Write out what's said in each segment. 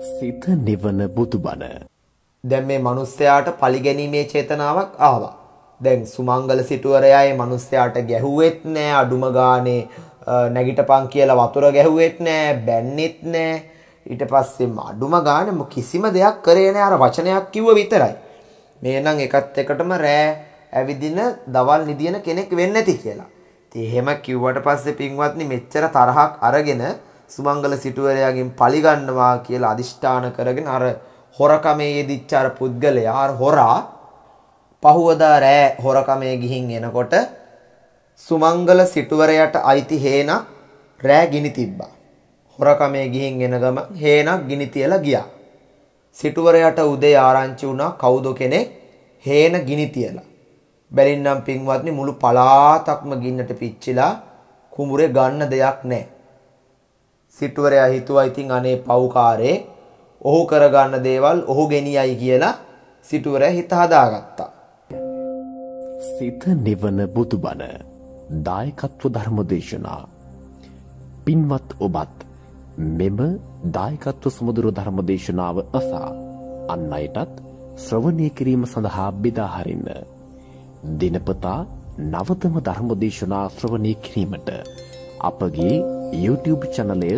සිත නිවන බුදුබණ. දැන් මේ මිනිස්යාට පලිගැනීමේ චේතනාවක් ආවා. දැන් සුමංගල සිටුවරයා මේ මිනිස්යාට ගැහුවෙත් නෑ අඩුම ගානේ නැගිටපන් කියලා වතුර ගැහුවෙත් නෑ බැන්නෙත් නෑ. ඊට පස්සේ අඩුම ගානේ කිසිම දෙයක් කරේ නෑ අර වචනයක් කිව්ව විතරයි. මේනම් එකත් එකටම රෑ ඇවිදින දවල් නිදින කෙනෙක් වෙන්නේ නැති කියලා. ඉතින් එහෙම කිව්වට පස්සේ පින්වත්නි මෙච්චර තරහක් අරගෙන සුමංගල සිටුවරයාගෙන් පලිගන්නවා කියලා අදිෂ්ඨාන කරගෙන අර හොරකමේ යෙදිච්ච අර පුද්ගලයා අර හොරා පහුවදා රෑ හොරකමේ ගිහින් එනකොට සුමංගල සිටුවරයට අයිති හේනක් රෑ ගිනි තිබ්බා. හොරකමේ ගිහින් එන ගම හේනක් ගිනි තියලා ගියා. සිටුවරයට උදේ ආරංචි වුණා කවුද කෙනෙක් හේන ගිනි තියලා. බැලින්නම් පින්වත්නි මුළු පලාතක්ම ගින්නට පිච්චිලා කුඹුරේ ගන්න දෙයක් නැහැ. සිටුවරයා හිතුවා ඉතින් අනේ පව්කාරේ ඔහු කරගන්න දේවල් ඔහු ගෙනියයි කියලා සිටුවරයා හිත හදාගත්තා. සිත නිවන බුදුබණ දායකත්ව ධර්ම දේශනා පින්වත් ඔබත් මෙම දායකත්ව සමුදුර ධර්ම දේශනාව අසා අන් අයටත් ශ්‍රවණය කිරීම සඳහා බෙදා හරින්න. දිනපතා නවතම ධර්ම දේශනා ශ්‍රවණය කිරීමට අපගේ YouTube චනලය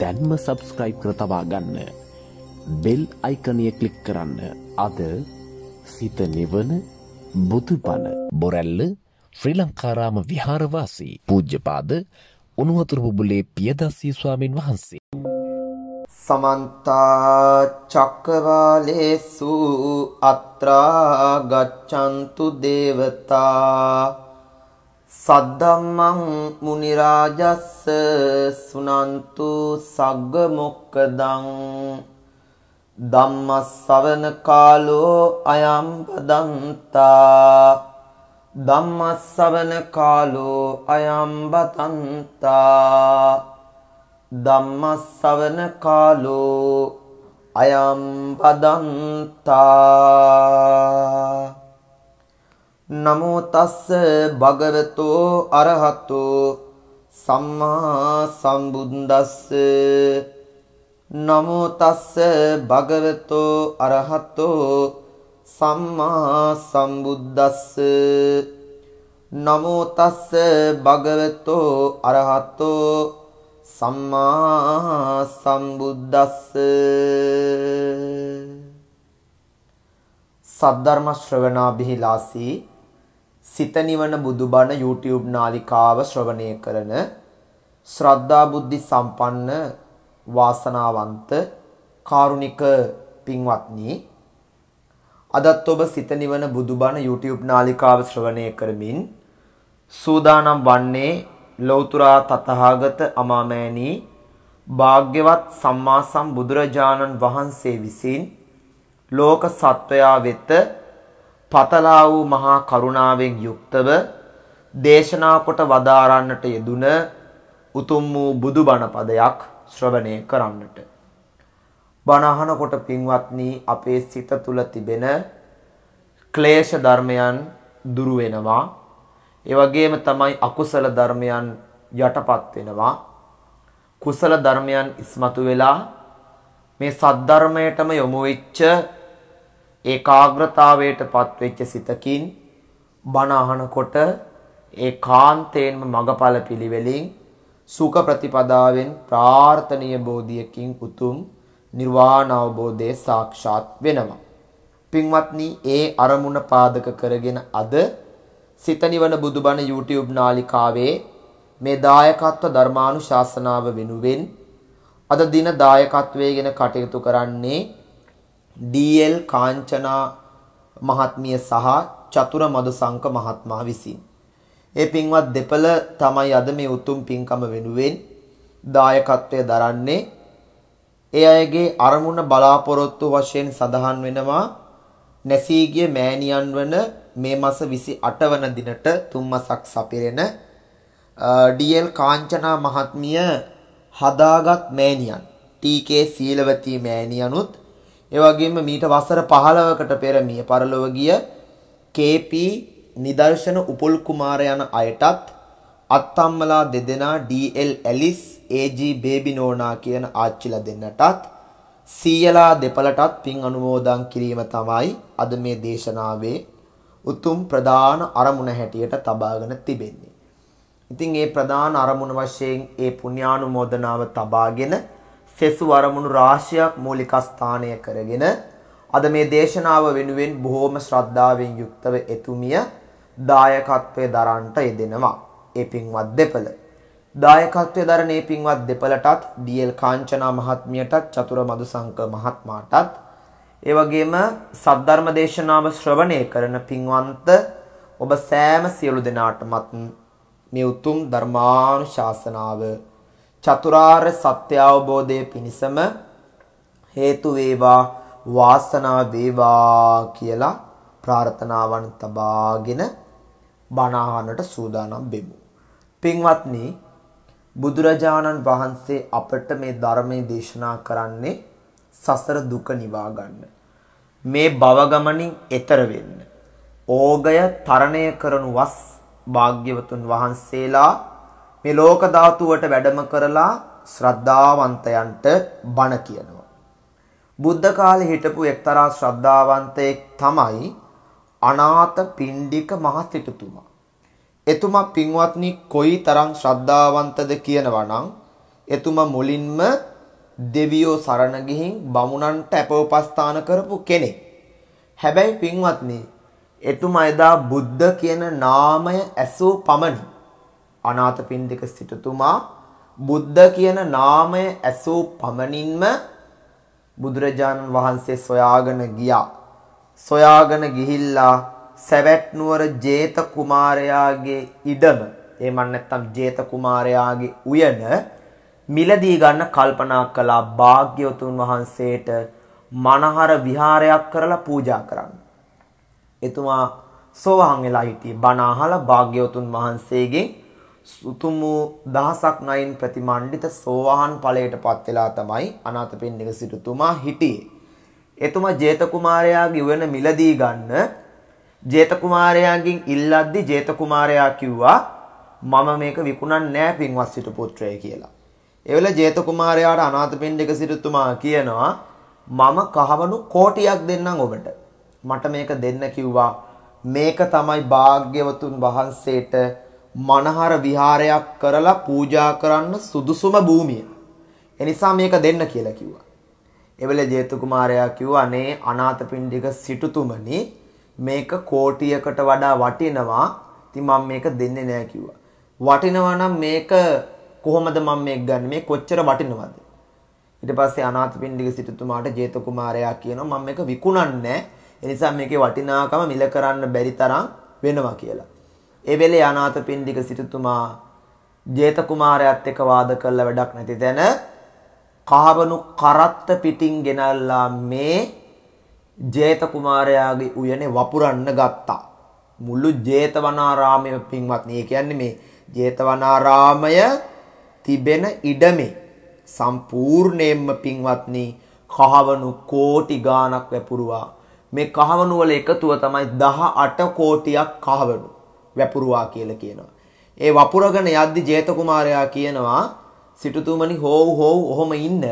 දැන්ම සබස්ක්‍රයිබ් කර තබා ගන්න. බෙල් අයිකනය කලික් කරන්න අද සිත නිවන බුදුපන බොරැල්ල ශ්‍රී ලංකාරාම විහාරවාසී පූජ්‍යපාද උනුවතුරපුබුලේ පියදස්සී ස්වාමීන් වහන්සේ. සමන්තා චක්කවාලේසු අත්‍රා ගච්ඡන්තු දේවතා සද්දම්මං මුනි රාජස්ස සුනන්තු සග්ග මොක්කදං ධම්මස්සවන කාලෝ අයම් පදන්තා ධම්මස්සවන කාලෝ අයම් බතන්තා ධම්මස්සවන කාලෝ අයම් පදන්තා නමෝ තස්ස භගවතෝ අරහතෝ සම්මා සම්බුද්දස්ස නමෝ තස්ස භගවතෝ අරහතෝ සම්මා සම්බුද්දස්ස නමෝ තස්ස භගවතෝ අරහතෝ සම්මා සම්බුද්දස්ස සද්ධර්ම ශ්‍රවණා බිහිලාසී සිත නිවන බුදුබණ YouTube නාලිකාව ශ්‍රවණය කරන ශ්‍රද්ධා බුද්ධි සම්පන්න වාසනාවන්ත කාරුණික පින්වත්නි අදත් ඔබ සිත නිවන බුදුබණ YouTube නාලිකාව ශ්‍රවණය කරමින් සූදානම් වන්නේ ලෞතර තතහාගත අමාමෑණී භාග්‍යවත් සම්මා සම්බුදුරජාණන් වහන්සේ විසින් ලෝක සත්වයා වෙත පතලා වූ මහා කරුණාවෙන් යුක්තව දේශනා කොට වදාරන්නට යෙදුන උතුම් වූ බුදුබණ පදයක් ශ්‍රවණය කරන්නට. බණ අහනකොට පින්වත්නි අපේ සිත තුල තිබෙන ක්ලේශ ධර්මයන් දුරු වෙනවා. ඒ වගේම තමයි අකුසල ධර්මයන් යටපත් වෙනවා. කුසල ධර්මයන් ඉස්මතු වෙලා මේ සද්ධර්මයටම යොමු වෙච්ච ඒකාග්‍රතාවයටපත් වෙච්ච සිතකින් බණ අහනකොට ඒකාන්තයෙන්ම මගඵල පිළිවෙලින් සුඛ ප්‍රතිපදාවෙන් ප්‍රාර්ථනීය බෝධියකින් උතුම් නිර්වාණ අවබෝධය සාක්ෂාත් වෙනවා. පින්වත්නි, ඒ අරමුණ පාදක කරගෙන අද සිත නිවන බුදුබණ YouTube නාලිකාවේ මේ දායකත්ව ධර්මානුශාසනාව වෙනුවෙන් අද දින දායකත්වයේ ගැන කටයුතු කරන්නේ ඩී.එල්. කාංචනා මහත්මිය සහ චතුර මදුසංක මහත්මයා විසින්. ඒ පින්වත් දෙපළ තමයි අද මේ උතුම් පින්කම වෙනුවෙන් දායකත්වය දරන්නේ. ඒ අයගේ අරමුණ බලාපොරොත්තු වශයෙන් සඳහන් වෙනවා නැසීගිය මෑණියන් වන මේ මස 28 වන දිනට තුන් මාසක් සපිරෙන ඩී.එල්. කාංචනා මහත්මිය හදාගත් මෑණියන් ටී.කේ. සීලවතී මෑණියනුත් ඒ වගේම මීට වසර 15කට පෙර මිය පරලොව ගිය KP නිදර්ශන උපුල් කුමාර යන අයටත් අත්තම්මලා දෙදෙනා DL ඇලිස් AG බේබි නෝනා කියන ආච්චිලා දෙන්නටත් සීයලා දෙපළටත් පින් අනුමෝදන් කිරීම තමයි අද මේ දේශනාවේ උතුම් ප්‍රධාන අරමුණ හැටියට තබාගෙන තිබෙන්නේ. ඉතින් ඒ ප්‍රධාන අරමුණ වශයෙන් ඒ පුණ්‍යානුමෝදනාව තබාගෙන සෙසු අරමුණු රාශියක් මූලික ස්ථානය කරගෙන අද මේ දේශනාව වෙනුවෙන් බොහෝම ශ්‍රද්ධාවෙන් යුක්තව එතුමිය දායකත්වයේ දරන්නට යෙදෙනවා. ඒ පින්වත් දෙපළ. දායකත්වයේ දරන මේ පින්වත් දෙපළටත් DL කාංචනා මහත්මියටත් චතුර මදුසංක මහත්මයාටත් ඒ වගේම සද්ධර්ම දේශනාව ශ්‍රවණය කරන පින්වන්ත ඔබ සෑම සියලු දෙනාටමත් මේ උතුම් ධර්මානුශාසනාව චතුරාර්ය සත්‍ය අවබෝධය පිණිසම හේතු වේවා වාසනා වේවා කියලා ප්‍රාර්ථනාවන් තබාගෙන බණ අහන්නට සූදානම් වෙමු. පින්වත්නි බුදුරජාණන් වහන්සේ අපට මේ ධර්මයේ දේශනා කරන්නේ සසර දුක නිවා ගන්න. මේ භව ගමනින් එතර වෙන්න. ඕගය තරණය කරනු වස් භාග්‍යවතුන් වහන්සේලා මේ ලෝක ධාතුවට වැඩම කරලා ශ්‍රද්ධාවන්තයන්ට බණ කියනවා. බුද්ධ කාලේ හිටපු එක්තරා ශ්‍රද්ධාවන්තයෙක් තමයි අනාථ පිණ්ඩික මහසිටුතුමා. එතුමා පින්වත්නි කොයි තරම් ශ්‍රද්ධාවන්තද කියනවා නම් එතුමා මුලින්ම දෙවියෝ සරණ ගිහින් බමුණන්ට අපෝපස්ථාන කරපු කෙනෙක්. හැබැයි පින්වත්නි එතුමා එදා බුද්ධ කියන නාමය ඇසූ පමණින් අනාථපිණ්ඩික සිටුතුමා බුද්ධ කියන නාමය ඇසූ පමණින්ම බුදුරජාණන් වහන්සේ සොයාගෙන ගියා. සොයාගෙන ගිහිල්ලා සැවැත් නුවර 제ත කුමාරයාගේ ඉඩම එහෙම නැත්නම් 제ත කුමාරයාගේ උයන මිලදී ගන්න කල්පනා කළා භාග්‍යවතුන් වහන්සේට මනහර විහාරයක් කරලා පූජා කරන්න. එතුමා සෝවාන් වෙලා හිටියේ බණ අහලා භාග්‍යවතුන් වහන්සේගෙන් සුතුම දහසක් නයින් ප්‍රතිමණ්ඩිත සෝවාන් ඵලයට පත් වෙලා තමයි අනාථපිණ්ඩික සිටුතුමා හිටියේ. එතුමා ජේත කුමාරයාගේ උවන මිලදී ගන්න ජේත කුමාරයාගෙන් ඉල්ලද්දි ජේත කුමාරයා කිව්වා මම මේක විකුණන්නේ නෑ පින්වත් සිටු පුත්‍රය කියලා. ඒවල ජේත කුමාරයාට අනාථපිණ්ඩික සිටුතුමා කියනවා මම කහවණු කෝටියක් දෙන්නම් ඔබට. මට මේක දෙන්න කිව්වා. මේක තමයි භාග්‍යවතුන් වහන්සේට මනහර විහාරයක් කරලා පූජා කරන්න සුදුසුම භූමිය. එනිසා මේක දෙන්න කියලා කිව්වා. එවලේ ජේතු කුමාරයා කිව්වා අනේ අනාථපිණ්ඩික සිටුතුමනි මේක කෝටියකට වඩා වටිනවා. ඉතින් මම මේක දෙන්නේ නෑ කිව්වා. වටිනවා නම් මේක කොහොමද මම මේක ගන්න මේ කොච්චර වටිනවද? ඊට පස්සේ අනාථපිණ්ඩික සිටුතුමාට ජේතු කුමාරයා කියනවා මම මේක විකුණන්නේ නෑ. එනිසා මේකේ වටිනාකම මිල කරන්න බැරි තරම් වෙනවා කියලා. ඒ වෙලේ අනාථපිණ්ඩික සිටුතුමා ජේත කුමාරයාත් එක්ක වාද කළා වැඩක් නැති තැන කහවණු කරත්ත පිටින් ගෙනල්ලා මේ ජේත කුමාරයාගේ උයනේ වපුරන්න ගත්තා. මුළු ජේතවනාරාමයේ පින්වත්නි. ඒ කියන්නේ මේ ජේතවනාරාමය තිබෙන ඉඩමේ සම්පූර්ණයෙන්ම පින්වත්නි කහවණු කෝටි ගාණක් වැපුරුවා. මේ කහවණු වල එකතුව තමයි 18 කෝටියක් කහවණු. වැපුරුවා කියලා කියනවා. ඒ වපුරගෙන යද්දි ජේත කුමාරයා කියනවා සිටුතුමනි හෝව් හෝව් ඔහොම ඉන්න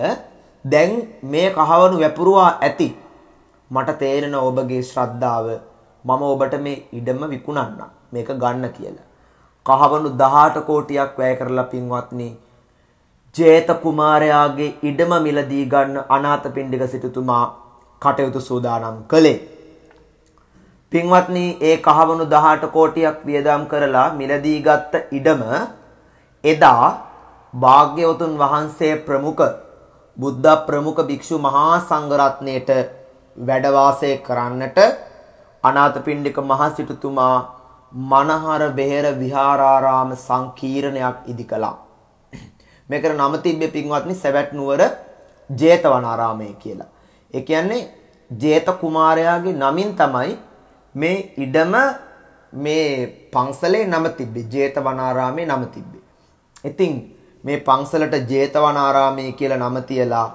දැන් මේ කහවණු වැපුරුවා ඇති. මට තේරෙන ඔබගේ ශ්‍රද්ධාව මම ඔබට මේ ඉඩම විකුණන්නම්. මේක ගන්න කියලා. කහවණු 18 කෝටියක් වැය කරලා පින්වත්නි ජේත කුමාරයාගේ ඉඩම මිලදී ගන්න අනාථපිණ්ඩික සිටුතුමා කටයුතු සූදානම් කළේ. පින්වත්නි ඒ කහවණු 18 කෝටියක් වියදම් කරලා මිලදී ගත්ත ඉඩම එදා භාග්‍යවතුන් වහන්සේ ප්‍රමුඛ බුද්ධ ප්‍රමුඛ භික්ෂු මහා සංඝරත්නයට වැඩ වාසය කරන්නට අනාථපිණ්ඩික මහසිටුතුමා මනහර බෙහෙර විහාරාරාම සංකීර්ණයක් ඉදි කළා. මේකට නම තිබ්බේ පින්වත්නි සැවැත් නුවර ජේතවනාරාමය කියලා. ඒ කියන්නේ ජේත කුමාරයාගේ නමින් තමයි මේ ඉඩම මේ පන්සලේ නම තිබ්බේ ජේතවනාරාමේ නම තිබ්බේ. ඉතින් මේ පන්සලට ජේතවනාරාමේ කියලා නම තියලා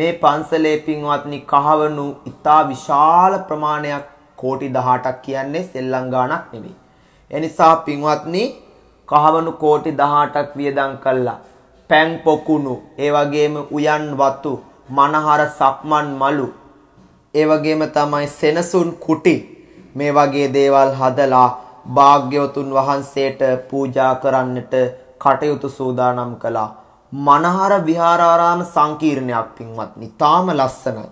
මේ පන්සලේ පින්වත්නි කහවණු ඉතා විශාල ප්‍රමාණයක් කෝටි 18ක් කියන්නේ සෙල්ලම් ගාණක් නෙවෙයි. එනිසා පින්වත්නි කහවණු කෝටි 18ක් වියදම් කළා. පැන් පොකුණු, ඒ වගේම උයන් වතු, මනහර සක්මන් මලු, ඒ වගේම තමයි සෙනසුන් කුටි මේ වගේ දේවල් හදලා භාග්‍යවතුන් වහන්සේට පූජා කරන්නට කටයුතු සූදානම් කළා. මනහර විහාරාරාම සංකීර්ණයක් පින්වත්නි. තාම ලස්සනයි.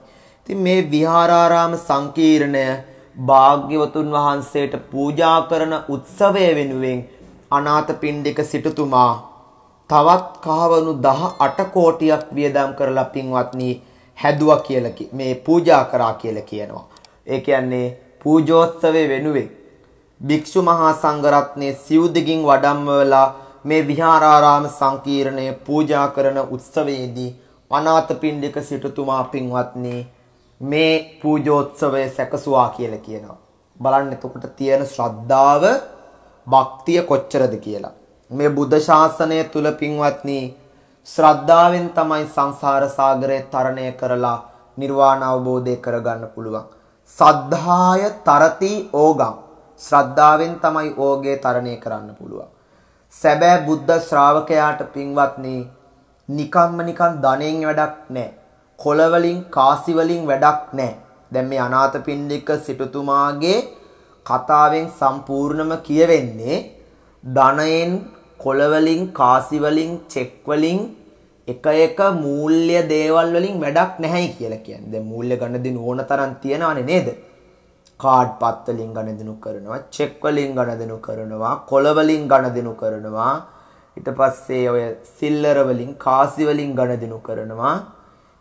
ඉතින් මේ විහාරාරාම සංකීර්ණය භාග්‍යවතුන් වහන්සේට පූජා කරන උත්සවය වෙනුවෙන් අනාථ පින්ඩික සිටුතුමා තවත් කහවණු 18 කෝටියක් වියදම් කරලා පින්වත්නි හැදුවා කියලා මේ පූජා කරා කියලා කියනවා. ඒ කියන්නේ පූජෝත්සවය වෙනුවෙන් භික්ෂු මහා සංඝරත්නයේ සිවුදකින් වඩම්වලා මේ විහාරාරාම සංකීර්ණය පූජා කරන උත්සවයේදී අනාථපිණ්ඩික සිටුතුමා පින්වත්නි මේ පූජෝත්සවය සැකසුවා කියලා කියනවා. බලන්න එතකොට තියෙන ශ්‍රද්ධාව භක්තිය කොච්චරද කියලා. මේ බුද්ධ ශාසනය තුල පින්වත්නි ශ්‍රද්ධාවෙන් තමයි සංසාර සාගරය තරණය කරලා නිර්වාණ අවබෝධය කරගන්න පුළුවන්. සද්ධාය තරති ඕගම් ශ්‍රද්ධාවෙන් තමයි ඕගේ තරණය කරන්න පුළුවන් සැබෑ බුද්ධ ශ්‍රාවකයාට පින්වත්නි නිකම්ම නිකන් ධනෙන් වැඩක් නැහැ කොළ වලින් කාසි වලින් වැඩක් නැහැ දැන් මේ අනාථපිණ්ඩික සිටුතුමාගේ කතාවෙන් සම්පූර්ණම කියවෙන්නේ ධනයෙන් කොළ වලින් කාසි වලින් චෙක් වලින් එක එක මූල්‍ය දේවල් වලින් වැඩක් නැහැ කියලා කියන්නේ. දැන් මූල්‍ය ගණදින ඕන තරම් තියනවනේ නේද? කාඩ් පත් වලින් ගණදිනු කරනවා, චෙක් වලින් ගණදිනු කරනවා, කොළ වලින් ගණදිනු කරනවා. ඊට පස්සේ ඔය සිල්ලර වලින්, කාසි වලින් ගණදිනු කරනවා.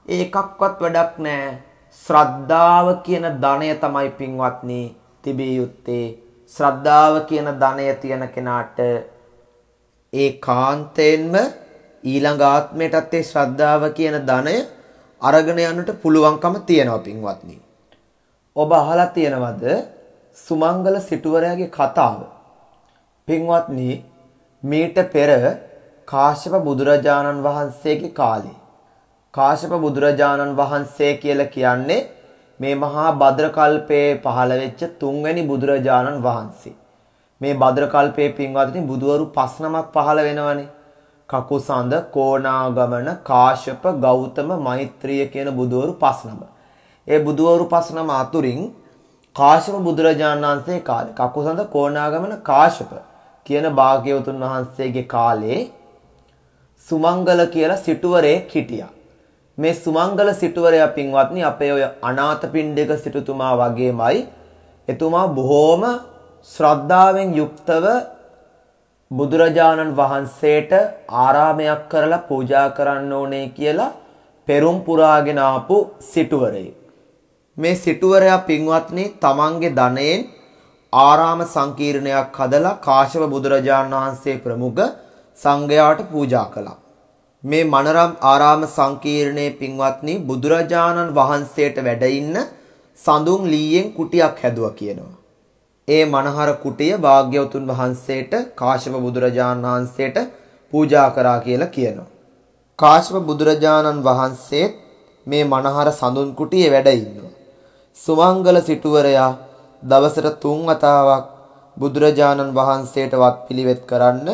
ඒ එකක්වත් වැඩක් නැහැ. ශ්‍රද්ධාව කියන ධනය තමයි පින්වත්නි තිබිය යුත්තේ. ශ්‍රද්ධාව කියන ධනය තියෙන කෙනාට ඒ කාන්තෙන්ම ඊළඟ ආත්මයටත් ඒ ශ්‍රද්ධාව කියන ධනය අරගෙන යන්නට පුළුවන්කම තියෙනවා පින්වත්නි. ඔබ අහලා තියෙනවද සුමංගල සිටුවරයාගේ කතාව? පින්වත්නි මීට පෙර කාශ්‍යප බුදුරජාණන් වහන්සේගේ කාලේ කාශ්‍යප බුදුරජාණන් වහන්සේ කියලා කියන්නේ මේ මහා භද්‍ර කල්පයේ පහළ වෙච්ච තුන්වැනි බුදුරජාණන් වහන්සේ. මේ භද්‍ර කල්පයේ පින්වත්නි බුදවරු 5 නමක් පහළ වෙනවනේ. කකුසඳ කෝණාගමන කාශ්‍යප ගෞතම මෛත්‍රිය කියන බුදවරු පස් නම. ඒ බුදවරු පස් නම අතුරින් කාශ්‍යප බුදුරජාණන් වහන්සේ කාලේ කකුසඳ කෝණාගමන කාශ්‍යප කියන භාග්‍යවතුන් වහන්සේගේ කාලේ සුමංගල කියලා සිටුවරයෙක් හිටියා. මේ සුමංගල සිටුවරයා පින්වත්නි අපේ ඔය අනාථ පිණ්ඩික සිටුතුමා වගේමයි එතුමා බොහෝම ශ්‍රද්ධාවෙන් යුක්තව බුදුරජාණන් වහන්සේට ආරාමයක් කරලා පූජා කරන්න ඕනේ කියලා පෙරම් පුරාගෙන ආපු සිටුවරයෙක්. මේ සිටුවරයා පින්වත්නි තමන්ගේ ධනයෙන් ආරාම සංකීර්ණයක් හදලා කාශ්‍යප බුදුරජාණන් වහන්සේ ප්‍රමුඛ සංඝයාට පූජා කළා. මේ මනරම් ආරාම සංකීර්ණයේ පින්වත්නි බුදුරජාණන් වහන්සේට වැඩ ඉන්න සඳුන් ලීයෙන් කුටියක් හැදුවා කියනවා. ඒ මනහර කුටිය භාග්‍යවතුන් වහන්සේට කාශ්‍යප බුදුරජාණන් වහන්සේට පූජා කරා කියලා කියනවා. කාශ්‍යප බුදුරජාණන් වහන්සේ මේ මනහර සඳුන් කුටියේ වැඩ ඉන්නවා. සුමංගල සිටුවරයා දවසට තුන් වතාවක් බුදුරජාණන් වහන්සේට වත්පිළිවෙත් කරන්න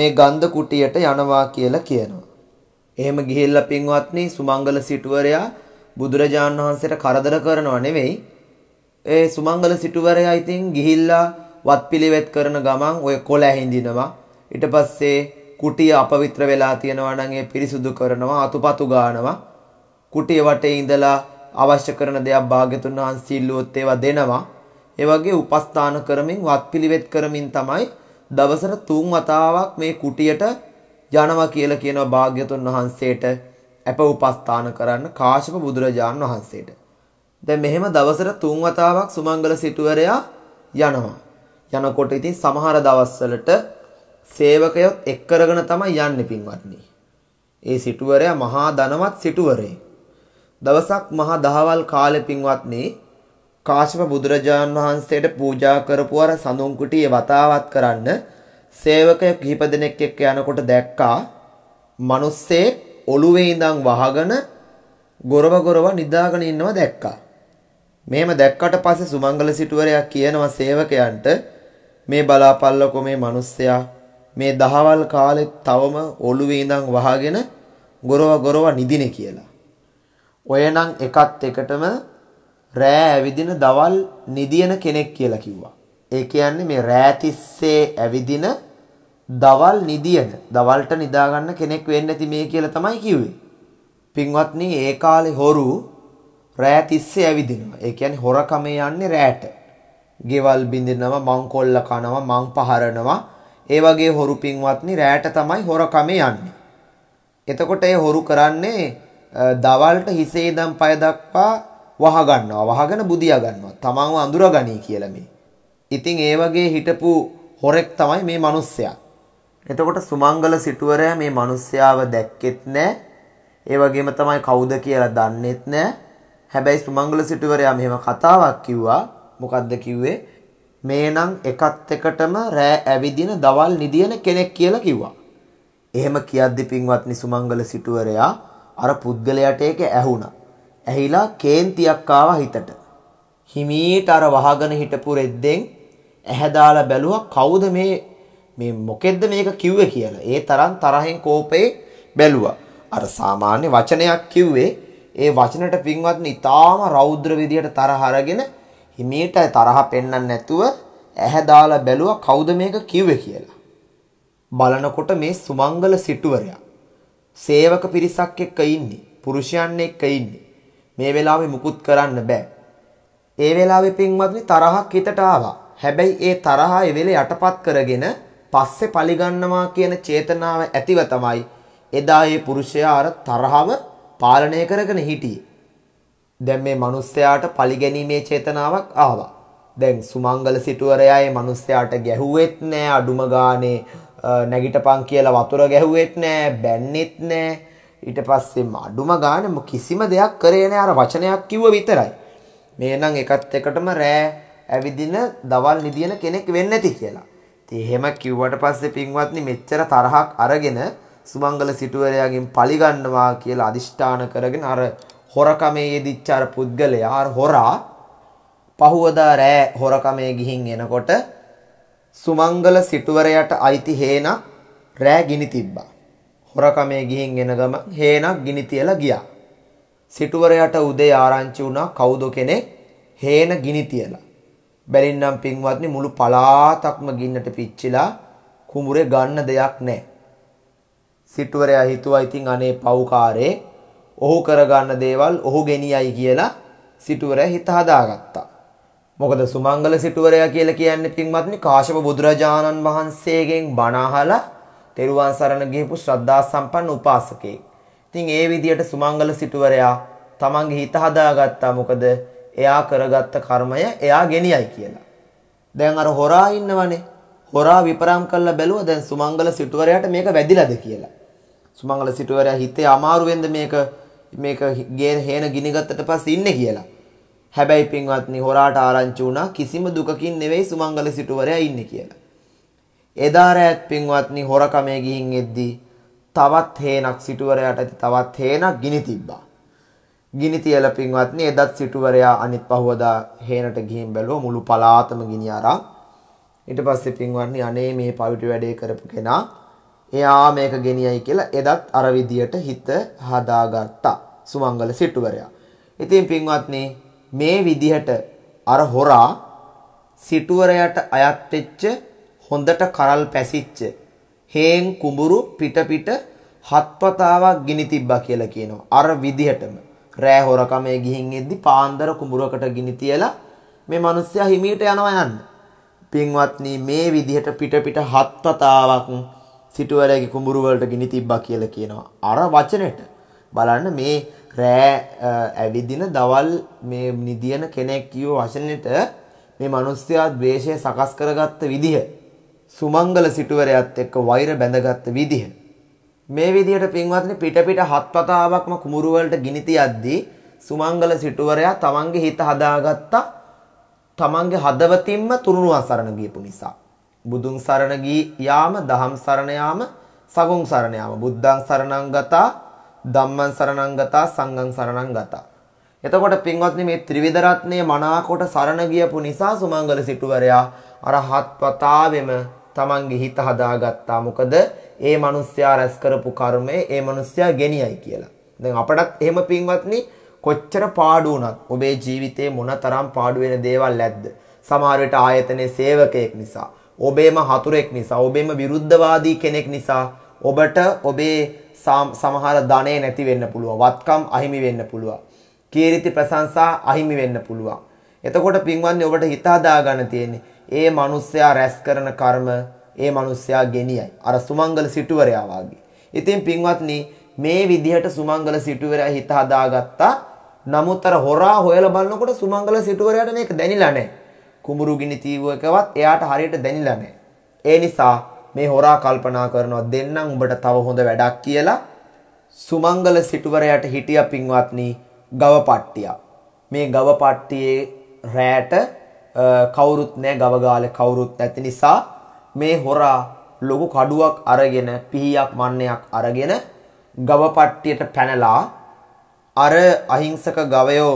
මේ ගන්ධ කුටියට යනවා කියලා කියනවා. එහෙම ගිහිල්ලා පින්වත්නි සුමංගල සිටුවරයා බුදුරජාණන් වහන්සේට කරදර කරනව නෙවෙයි ඒ සුමංගල සිටුවරයා ඉතින් ගිහිල්ලා වත්පිළිවෙත් කරන ගමන් ඔය කොළ ඇහිඳිනවා. ඊට පස්සේ කුටිය අපවිත්‍ර වෙලා තියෙනවා නම් ඒ පිරිසුදු කරනවා, අතුපතු ගානවා. කුටිය වටේ ඉඳලා අවශ්‍ය කරන දේක් භාග්‍යතුන් වහන්සේ ඉල්ලුවොත් ඒවා දෙනවා. ඒ වගේ උපස්ථාන කරමින් වත්පිළිවෙත් කරමින් තමයි දවසට තුන් වතාවක් මේ කුටියට යනවා කියලා කියනවා භාග්‍යතුන් වහන්සේට අප උපස්ථාන කරන්න කාශ්‍යප බුදුරජාන් වහන්සේට. දැන් මෙහෙම දවසට තුන් වතාවක් සුමංගල සිටුවරයා යනවා. යනකොට ඉතින් සමහර දවස්වලට සේවකයොත් එක් කරගෙන තමයි යන්නේ පින්වත්නි. ඒ සිටුවරයා මහා ධනවත් සිටුවරේ. දවසක් මහා දහවල් කාලේ පින්වත්නි කාශ්‍යප බුදුරජාන් වහන්සේට පූජා කරපු අර සඳුන් කුටියේ වතාවත් කරන්න සේවකය කිහිප දෙනෙක් එක්ක යනකොට දැක්කා මිනිස්සේ ඔළුවේ ඉඳන් වහගෙන ගොරව ගොරව නිදාගෙන ඉන්නව දැක්කා. මෙහෙම දැක්කට පස්සේ සුමංගල සිටුවරයා කියනවා සේවකයන්ට මේ බලාපල්ලකෝ මේ මිනිස්සයා මේ දහවල් කාලෙත් තවම ඔළුවේ ඉඳන් වහගෙන ගොරව ගොරව නිදිනේ කියලා. ඔය නම් එකත් එකටම රෑ ඇවිදින දවල් නිදින කෙනෙක් කියලා කිව්වා. ඒ කියන්නේ මේ රෑ තිස්සේ ඇවිදින දවල් නිදින දවල්ට නිදාගන්න කෙනෙක් වෙන්නේ නැති මේ කියලා තමයි කිව්වේ. පින්වත්නි ඒ කාලේ හොරු රෑ තිස්සේ ඇවිදිනවා. ඒ කියන්නේ හොරකමේ යන්නේ රෑට. ගෙවල් බින්දිනවා, මංකොල්ල කනවා, මං පහරනවා. ඒ වගේ හොරු පින්වත්නි රෑට තමයි හොරකමේ යන්නේ. එතකොට ඒ හොරු කරන්නේ දවල්ට හිසේ ඉඳන් පය දක්වා වහ ගන්නවා. වහගෙන බුදියා ගන්නවා. තමන්ව අඳුරගනී කියලා මේ. ඉතින් ඒ වගේ හිටපු හොරෙක් තමයි මේ මිනිස්සයා. එතකොට සුමංගල සිටුවරයා මේ මිනිස්සයාව දැක්කෙත් නැහැ. ඒ වගේම තමයි කවුද කියලා දන්නෙත් නැහැ. හැබැයි සුමංගල සිටුවරයා මෙහෙම කතාවක් කිව්වා. මොකද්ද කිව්වේ? මේනම් එකත් එකටම රෑ ඇවිදින දවල් නිදින කෙනෙක් කියලා කිව්වා. එහෙම කියද්දි පින්වත්නි සුමංගල සිටුවරයා අර පුද්ගලයාට ඒක ඇහුණා. ඇහිලා කේන්තියක් ආවා හිතට. හිමීට අර වහගෙන හිටපු රෙද්දෙන් ඇහැ දාලා බැලුවා කවුද මේ මේ මොකෙද්ද මේක කිව්වේ කියලා. ඒ තරම් තරහෙන් කෝපේ බැලුවා. අර සාමාන්‍ය වචනයක් කිව්වේ ඒ වචනට පින්වත්නි ඊටාම රෞද්‍ර විදියට තරහ අරගෙන හිමීට තරහ පෙන්වන්න නැතුව ඇහැ දාලා බැලුවා කවුද මේක කිව්වේ කියලා. බලනකොට මේ සුමංගල සිටුවරයා සේවක පිරිසක් එක්ක ඉන්නේ, පුරුෂයන් එක්ක ඉන්නේ. මේ වෙලාවේ මුකුත් කරන්න බෑ. ඒ වෙලාවේ පින්වත්නි තරහක් හිතට ආවා. හැබැයි ඒ තරහා ඒ වෙලේ යටපත් කරගෙන පස්සේ පලිගන්නවා කියන චේතනාව ඇතිව තමයි එදා ඒ පුරුෂයා අර තරහව පාලනය කරගෙන හිටියේ. දැන් මේ මිනිස්සයාට පරිගැනීමේ චේතනාවක් ආවා. දැන් සුමංගල සිටුවරයා මේ මිනිස්සයාට ගැහුවෙත් නෑ අඩුම ගානේ නැගිටපන් කියලා වතුර ගැහුවෙත් නෑ බැන්නෙත් නෑ. ඊට පස්සේ අඩුම ගානේ කිසිම දෙයක් කරේ නෑ අර වචනයක් කිව්ව විතරයි. මේනම් එකත් එකටම රෑ ඇවිදින දවල් නිදින කෙනෙක් වෙන්නේ නැති කියලා. ඉතින් එහෙම කිව්වට පස්සේ පින්වත්නි මෙච්චර තරහක් අරගෙන සුමංගල සිටුවරයාගෙන් පලිගන්නවා කියලා අදිෂ්ඨාන කරගෙන අර හොරකමේ යෙදිච්ච අර පුද්ගලයා අර හොරා පහුවදා රෑ හොරකමේ ගිහින් එනකොට සුමංගල සිටුවරයාට අයිති හේනක් රෑ ගිනි තිබ්බා. හොරකමේ ගිහින් එන ගම හේනක් ගිනි තියලා ගියා. සිටුවරයාට උදේ ආරංචි වුණා කවුද කෙනෙක් හේන ගිනි තියලා. බැලින්නම් පින්වත්නි මුළු පලාතක්ම ගින්නට පිච්චිලා කුඹුරේ ගන්න දෙයක් නැහැ. සිටුවරයා හිතුවා ඉතින් අනේ පව්කාරේ ඔහු කරගන්න දේවල් ඔහු ගෙනියයි කියලා සිටුවරයා හිත හදාගත්තා. මොකද සුමංගල සිටුවරයා කියලා කියන්නේ පින්වත්නි කාශ්‍යප බුදුරජාණන් වහන්සේගෙන් බණ අහලා තෙරුවන් සරණ ගිහපු ශ්‍රද්ධා සම්පන්න උපාසකයෙක්. ඉතින් ඒ විදියට සුමංගල සිටුවරයා තමන්ගේ හිත හදාගත්තා මොකද එයා කරගත්ත කර්මය එයා ගෙනියයි කියලා. දැන් අර හොරා ඉන්නවනේ. හොරා විපරම් කළා බැලුවා දැන් සුමංගල සිටුවරයාට මේක වැදිලාද කියලා. සුමංගල සිටුවරයා හිතේ අමාරුවෙන්ද මේක මේක ගේ හේන ගිනිගත්තට පස්සේ ඉන්නේ කියලා. හැබැයි පින්වත්නි හොරාට ආරංචි වුණා කිසිම දුකකින් නෙවෙයි සුමංගල සිටුවරයා ඉන්නේ කියලා. එදා රැත් පින්වත්නි හොරකමේ ගිහින් එද්දී තවත් හේනක් සිටුවරයාට ඇති තවත් හේනක් ගිනි තිබ්බා. ගිනි තියලා පින්වත්නි එදත් සිටුවරයා අනිත් පහවදා හේනට ගිහින් බැලුවා මුළු පලාතම ගිනි අරන්. ඊට පස්සේ පින්වත්නි අනේ මේ පවිටි වැඩේ කරපු කෙනා එයා මේක ගෙනියයි කියලා එදත් අර විදියට හිත හදාගත්තා සුමංගල සිටුවරයා. ඉතින් පින්වත්නි මේ විදිහට අර හොරා සිටුවරයට අයත් වෙච්ච හොඳට කරල් පැසිච්ච හේන් කුඹුරු පිට පිට හත්පතාවක් ගිනි තිබ්බා කියලා කියනවා. අර විදිහටම රෑ හොරකමේ ගිහින් එද්දි පාන්දර කුඹුරකට ගිනි තියලා මේ මිනිස්සයා හිමීට යනවා යන්න. පින්වත්නි මේ විදිහට පිට පිට හත්පතාවක් සිටුවරගේ කුඹුරුවලට ගිනි තිබ්බා කියලා කියනවා. අර වචනෙට බලන්න මේ රෑ ඇවිදින දවල් මේ නිදියන කෙනෙක් කියව වචනෙට මේ මිනිස්යා ද්වේෂය සකස් කරගත්ත විදිහ සුමංගල සිටුවරයත් එක්ක වෛර බැඳගත්ත විදිහ මේ විදිහට පින්වත්නි පිට පිට හත් වතාවක්ම කුඹුරු වලට ගිනි තියද්දී සුමංගල සිටුවරයා තමන්ගේ හිත හදාගත්තා තමන්ගේ හදවතින්ම තුරුණුවසරණ ගියපු නිසා බුදුන් සරණ ගී යාම, දහම් සරණ යාම, සගුන් සරණ යාම. බුද්ධං සරණං ගතා, ධම්මං සරණං ගතා, සංඝං සරණං ගතා. එතකොට පින්වත්නි මේ ත්‍රිවිධ රත්නයේ මනාකොට සරණ ගියපු නිසා සුමංගල සිටුවරයා අර හත්පතාවෙම තමන්ගේ හිත හදාගත්තා. මොකද ඒ මිනිස්යා රැස් කරපු කර්මය ඒ මිනිස්යා ගෙනියයි කියලා. දැන් අපටත් එහෙම පින්වත්නි කොච්චර පාඩු වුණත් ඔබේ ජීවිතේ මොනතරම් පාඩු වෙන දේවල් නැද්ද? සමහර විට ආයතනයේ සේවකයෙක් නිසා ඔබේම හතුරෙක් නිසා ඔබේම විරුද්ධවාදී කෙනෙක් නිසා ඔබට ඔබේ සමහර ධනෙ නැති වෙන්න පුළුවන් වත්කම් අහිමි වෙන්න පුළුවන් කීර්ති ප්‍රශංසා අහිමි වෙන්න පුළුවන් එතකොට පින්වත්නි ඔබට හිත හදා ගන්න තියෙන්නේ ඒ මිනිස්සයා රැස් කරන කර්ම ඒ මිනිස්සයා ගෙනියයි අර සුමංගල සිටුවරයා වගේ ඉතින් පින්වත්නි මේ විදිහට සුමංගල සිටුවරයා හිත හදාගත්තා නමුත්තර හොරා හොයල බලන්නකොට සුමංගල සිටුවරයට මේක දැනිලා නැහැ. කුඹුරු ගිනි තීවුවකවත් එයාට හරියට දැනිලා නැහැ. ඒ නිසා මේ හොරා කල්පනා කරනවා දෙන්නම් උඹට තව හොඳ වැඩක් කියලා සුමංගල සිටුවරයාට හිටියා පින්වත්නි ගවපට්ටියා. මේ ගවපට්ටියේ රැට කවුරුත් නැහැ ගවගාලේ කවුරුත් නැති නිසා මේ හොරා ලොකු කඩුවක් අරගෙන පිහියක් මන්නයක් අරගෙන ගවපට්ටියට පැනලා අර අහිංසක ගවයෝ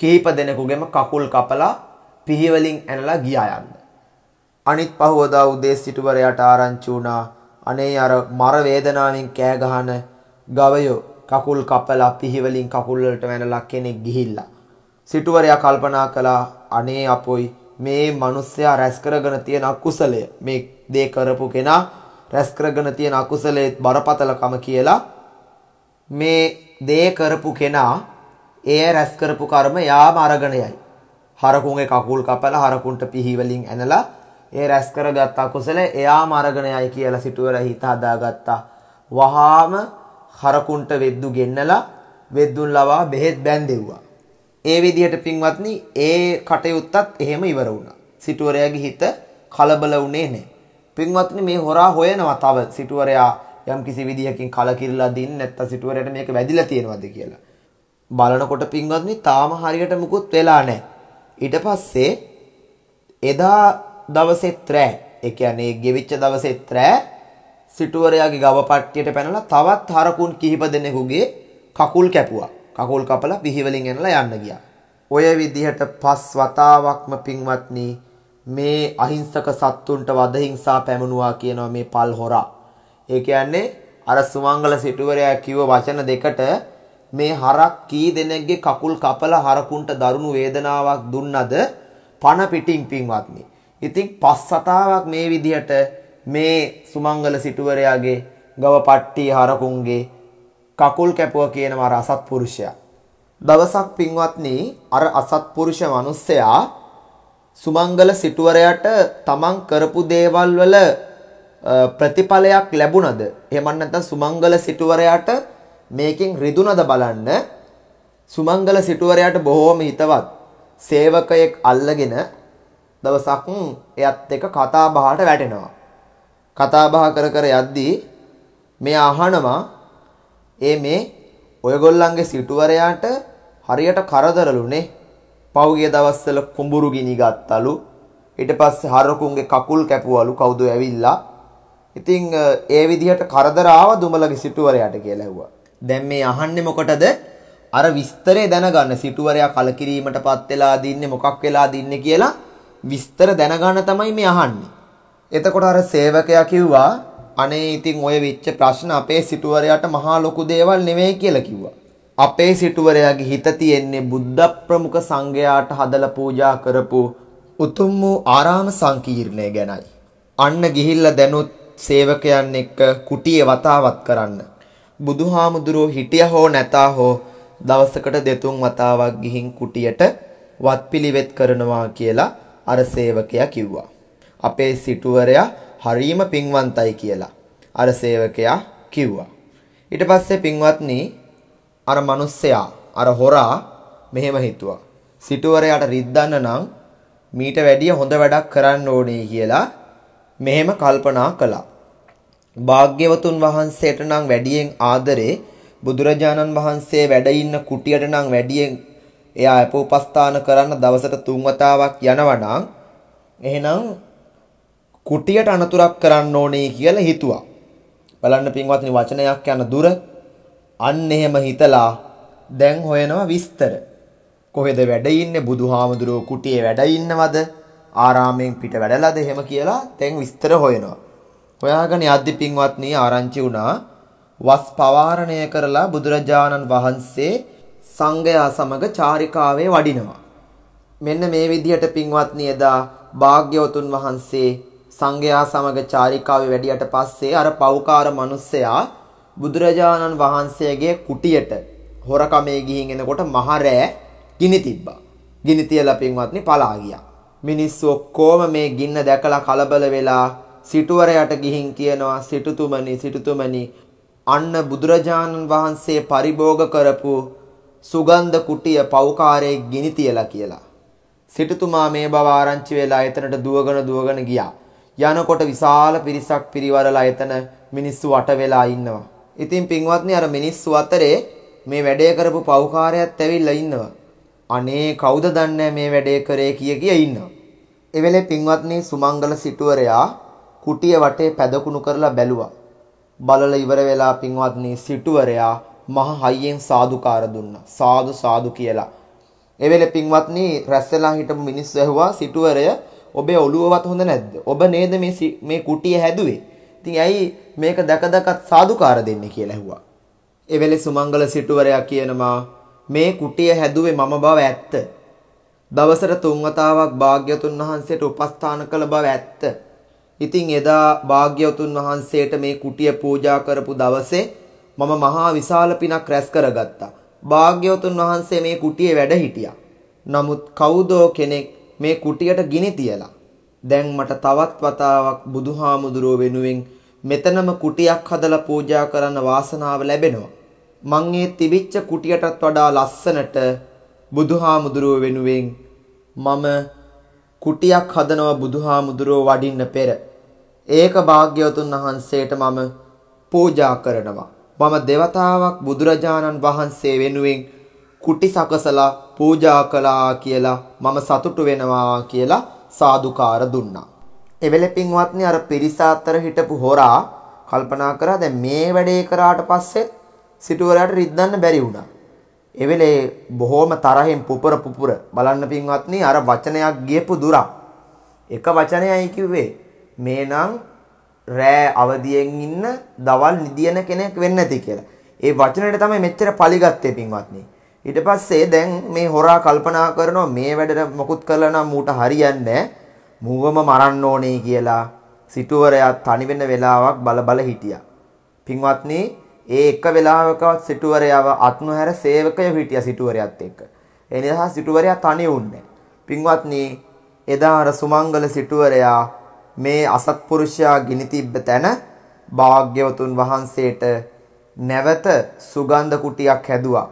කිහිප දෙනෙකුගෙම කකුල් කපලා පිහිවලින් ඇනලා ගියා යන්න. අනිත් පහවදා උදේ සිටුවරයට ආරංචි වුණා අනේ අර මර වේදනාවෙන් කෑ ගහන ගවයෝ කකුල් කපලා පිහිවලින් කකුල් වලට වැනලා කෙනෙක් ගිහිල්ලා. සිටුවරයා කල්පනා කළා අනේ අපොයි මේ මිනිස්සයා රැස් කරගෙන තියෙන අකුසලය මේ දේ කරපු කෙනා රැස් කරගෙන තියෙන අකුසලයේ බරපතලකම කියලා මේ දේ කරපු කෙනා එය රැස් කරපු කර්ම යාම අරගෙන යයි. හරකුන්ගේ කකුල් කපලා හරකුන්ට පිහි වලින් ඇනලා ඒ රැස් කරගත් අකුසල එයාම අරගෙන යයි කියලා සිටුවර හිත හදාගත්තා. වහාම හරකුන්ට වෙද්දු ගෙන්නලා වෙද්දුන් ලවා බෙහෙත් බැන්දෙව්වා. ඒ විදිහට පින්වත්නි ඒ කටයුත්තත් එහෙම ඉවර වුණා. සිටුවරයාගේ හිත කලබල වුණේ නැහැ. පින්වත්නි මේ හොරා හොයනවා තව සිටුවරයා යම් කිසි විදිහකින් කලකිරලා දින්න නැත්තම් සිටුවරයට මේක වැදිලා තියෙනවද කියලා. බලනකොට පින්වත්නි තාම හරියට මුකුත් වෙලා නැහැ. ඊට පස්සේ එදා දවසෙත් රෑ ඒ කියන්නේ ගෙවිච්ච දවසෙත් රෑ සිටුවරයාගේ ගව පට්ටියට පැනලා තවත් හරකුන් කිහිප දෙනෙකුගේ කකුල් කැපුවා. කකුල් කපලා පිහිවලින් එනලා යන්න ගියා. ඔය විදිහට පස් වතාවක්ම පින්වත්නි මේ අහිංසක සත්තුන්ට වදහිංසා පැමුණුවා කියනවා මේ පල් හොරා. ඒ කියන්නේ අර සුමංගල සිටුවරයා කිව්ව වචන දෙකට මේ හරක් කී දෙනෙක්ගේ කකුල් කපලා හරකුන්ට දරුණු වේදනාවක් දුන්නද පණ පිටින් පින්වත්නි. ඉතින් පස් සතාවක් මේ විදිහට මේ සුමංගල සිටුවරයාගේ ගව පට්ටි හරකුන්ගේ කකුල් කැපුව කියනවා අර අසත්පුරුෂයා. දවසක් පින්වත්නි අර අසත්පුරුෂ මිනිස්සයා සුමංගල සිටුවරයාට තමන් කරපු දේවල් වල ප්‍රතිඵලයක් ලැබුණද? එහෙම නැත්නම් සුමංගල සිටුවරයාට මේකෙන් රිදුනද බලන්න සුමංගල සිටුවරයාට බොහෝම හිතවත් සේවකයෙක් අල්ලගෙන දවසක් එයත් එක කතා බහට වැටෙනවා. කතා බහ කර කර යද්දී මෙයා අහනවා ඒ මේ ඔයගොල්ලන්ගේ සිටුවරයාට හරියට කරදරලුනේ. පෞගේ දවස්වල කුඹුරු ගිනි ගත්තලු. ඊට පස්සේ හරකුන්ගේ කකුල් කැපුවලු කවුද ඇවිල්ලා. ඉතින් ඒ විදිහට කරදර ආවා දුමලගේ සිටුවරයාට කියලා ඇහුවා. දැන් මේ අහන්නේ මොකටද? අර විස්තරය දැනගන්න සිටුවරයා කලකිරීමට පත් වෙලා දින්නේ මොකක් වෙලා දින්නේ කියලා විස්තර දැනගන්න තමයි මේ අහන්නේ. එතකොට අර සේවකයා කිව්වා අනේ ඉතින් ඔය විච්ච ප්‍රශ්න අපේ සිටුවරයාට මහා ලොකු දේවල් නෙවෙයි කියලා කිව්වා. අපේ සිටුවරයාගේ හිත තියෙන්නේ බුද්ධ ප්‍රමුඛ සංඝයාට හදලා පූජා කරපු උතුම් වූ ආරාම සංකීර්ණය ගැනයි. අන්න ගිහිල්ලා දැනුත් සේවකයන් එක්ක කුටියේ වතාවත් කරන්න. බුදුහාමුදුරුවෝ හිටිය හෝ නැතා හෝ දවසකට දෙතුන් වතාවක් ගිහින් කුටියට වත්පිළිවෙත් කරනවා කියලා අර සේවකයා කිව්වා. අපේ සිටුවරයා හරීම පින්වන්තයි කියලා අර සේවකයා කිව්වා. ඊට පස්සේ පින්වත්නි අර මිනිස්සයා අර හොරා මෙහෙම හිතුවා. සිටුවරයාට රිද්දන්න නම් මීට වැඩිය හොඳ වැඩක් කරන්න ඕනේ කියලා මෙහෙම කල්පනා කළා. භාග්‍යවතුන් වහන්සේට නම් වැඩියෙන් ආදරේ බුදුරජාණන් වහන්සේ වැඩ ඉන්න කුටියට නම් වැඩියෙන් එයා අපෝපස්ථාන කරන්න දවසට තුන් වතාවක් යනවනම් එහෙනම් කුටියට අනතුරක් කරන්න ඕනේ කියලා හිතුවා. බලන්න පින්වත්නි වචනයක් යන දුර අන්න එහෙම හිතලා දැන් හොයනවා විස්තර. කොහෙද වැඩ ඉන්නේ බුදුහාමුදුරුවෝ කුටියේ වැඩ ඉන්නවද? ආරාමයෙන් පිට වැඩලාද එහෙම කියලා දැන් විස්තර හොයනවා. හොයාගෙන යද්දි පින්වත්නි ආරංචි වුණා වස් පවාරණය කරලා බුදුරජාණන් වහන්සේ සංඝයා සමග චාරිකාවේ වඩිනවා. මෙන්න මේ විදිහට පින්වත්නි එදා භාග්‍යවතුන් වහන්සේ සංඝයා සමග චාරිකාවේ වැඩියට පස්සේ අර පෞකාර මිනිස්සයා බුදුරජාණන් වහන්සේගේ කුටියට හොරකමේ ගිහින් එනකොට මහ රෑ ගිනි තිබ්බා. ගිනි තියලා පින්වත්නි පලා ගියා. මිනිස්සු ඔක්කොම මේ ගින්න දැකලා කලබල වෙලා සිටුවරයට ගිහින් කියනවා සිටුතුමනි සිටුතුමනි අන්න බුදුරජාණන් වහන්සේ පරිභෝග කරපු සුගන්ධ කුටිය පෞකාරයේ ගිනි තියලා කියලා. සිටුතුමා මේ බව ආරංචි වෙලා එතනට දුවගෙන දුවගෙන ගියා. යනකොට විශාල පිරිසක් පිරිවරලා එතන මිනිස්සු වට වෙලා ඉන්නවා. ඉතින් පින්වත්නි අර මිනිස්සු අතරේ මේ වැඩේ කරපු පෞකාරයත් ඇවිල්ලා ඉන්නවා. අනේ කවුද දන්නේ මේ වැඩේ කරේ කිය කිය ඉන්නවා. එවෙලේ පින්වත්නි සුමංගල සිටුවරයා කුටිය වටේ පැදකුණු කරලා බැලුවා. බලල ඉවර වෙලා පින්වත්නි සිටුවරයා මහ හයියෙන් සාදුකාර දුන්නා. සාදු සාදු කියලා. ඒ වෙලේ පින්වත්නි රැස් වෙලා හිටපු මිනිස්සු ඇහුවා සිටුවරය ඔබේ ඔළුවවත් හොඳ නැද්ද? ඔබ නේද මේ මේ කුටිය හැදුවේ? ඉතින් ඇයි මේක දකදකත් සාදුකාර දෙන්නේ කියලා ඇහුවා. ඒ වෙලේ සුමංගල සිටුවරයා කියනවා මේ කුටිය හැදුවේ මම බව ඇත්ත. දවසට තුන් වතාවක් භාග්‍යතුන් වහන්සේට උපස්ථාන කළ බව ඇත්ත. ඉතින් එදා භාග්‍යවතුන් වහන්සේට මේ කුටිය පූජා කරපු දවසේ මම මහා විශාල පිනක් රැස් කරගත්තා. භාග්‍යවතුන් වහන්සේ මේ කුටියේ වැඩ හිටියා. නමුත් කවුදෝ කෙනෙක් මේ කුටියට ගිනි තියලා. දැන් මට තවත් වතාවක් බුදුහාමුදුරුව වෙනුවෙන් මෙතනම කුටියක් හදලා පූජා කරන්න වාසනාව ලැබෙනවා. මං ඒ තිබිච්ච කුටියටත් වඩා ලස්සනට බුදුහාමුදුරුව වෙනුවෙන් මම කුටියක් හදනවා බුදුහාමුදුරුව වඩින්න පෙර ඒක භාග්‍යවතුන් වහන්සේට මම පූජා කරනවා. මම දෙවතාවක් බුදුරජාණන් වහන්සේ වෙනුවෙන් කුටි සකසලා පූජා කළා කියලා මම සතුටු වෙනවා කියලා සාදුකාර දුන්නා. එවෙලේ පින්වත්නි අර පිරිස අතර හිටපු හොරා කල්පනා කරා දැන් මේ වැඩේ කරාට පස්සේ සිටුවරට රිද්දන්න බැරි වුණා. එවෙලේ බොහොම තරහෙන් පුපුර පුපුර බලන්න පින්වත්නි අර වචනයක් ගියපු දුරා. එක වචනයයි කිව්වේ මේනම් රෑ අවදියෙන් ඉන්න දවල් නිදියන කෙනෙක් වෙන්න ඇති කියලා. ඒ වචනෙට තමයි මෙච්චර පලිගත්තේ පින්වත්නි. ඊට පස්සේ දැන් මේ හොරා කල්පනා කරනවා මේ වැඩට මොකුත් කරලා නම් ඌට හරියන්නේ මූවම මරන්න ඕනේ කියලා සිටුවරයා තනි වෙන වෙලාවක් බල බල හිටියා. පින්වත්නි, ඒ එක වෙලාවකවත් සිටුවරයාව අත්නොහැර සේවකයෝ හිටියා සිටුවරයාත් එක්ක. ඒ නිසා සිටුවරයා තනි වුණේ. පින්වත්නි, එදා අර සුමංගල සිටුවරයා මේ අසත්පුරුෂයා ගිනි තිබ්බ තැන භාග්‍යවතුන් වහන්සේට නැවත සුගන්ධ කුටියක් හැදුවා.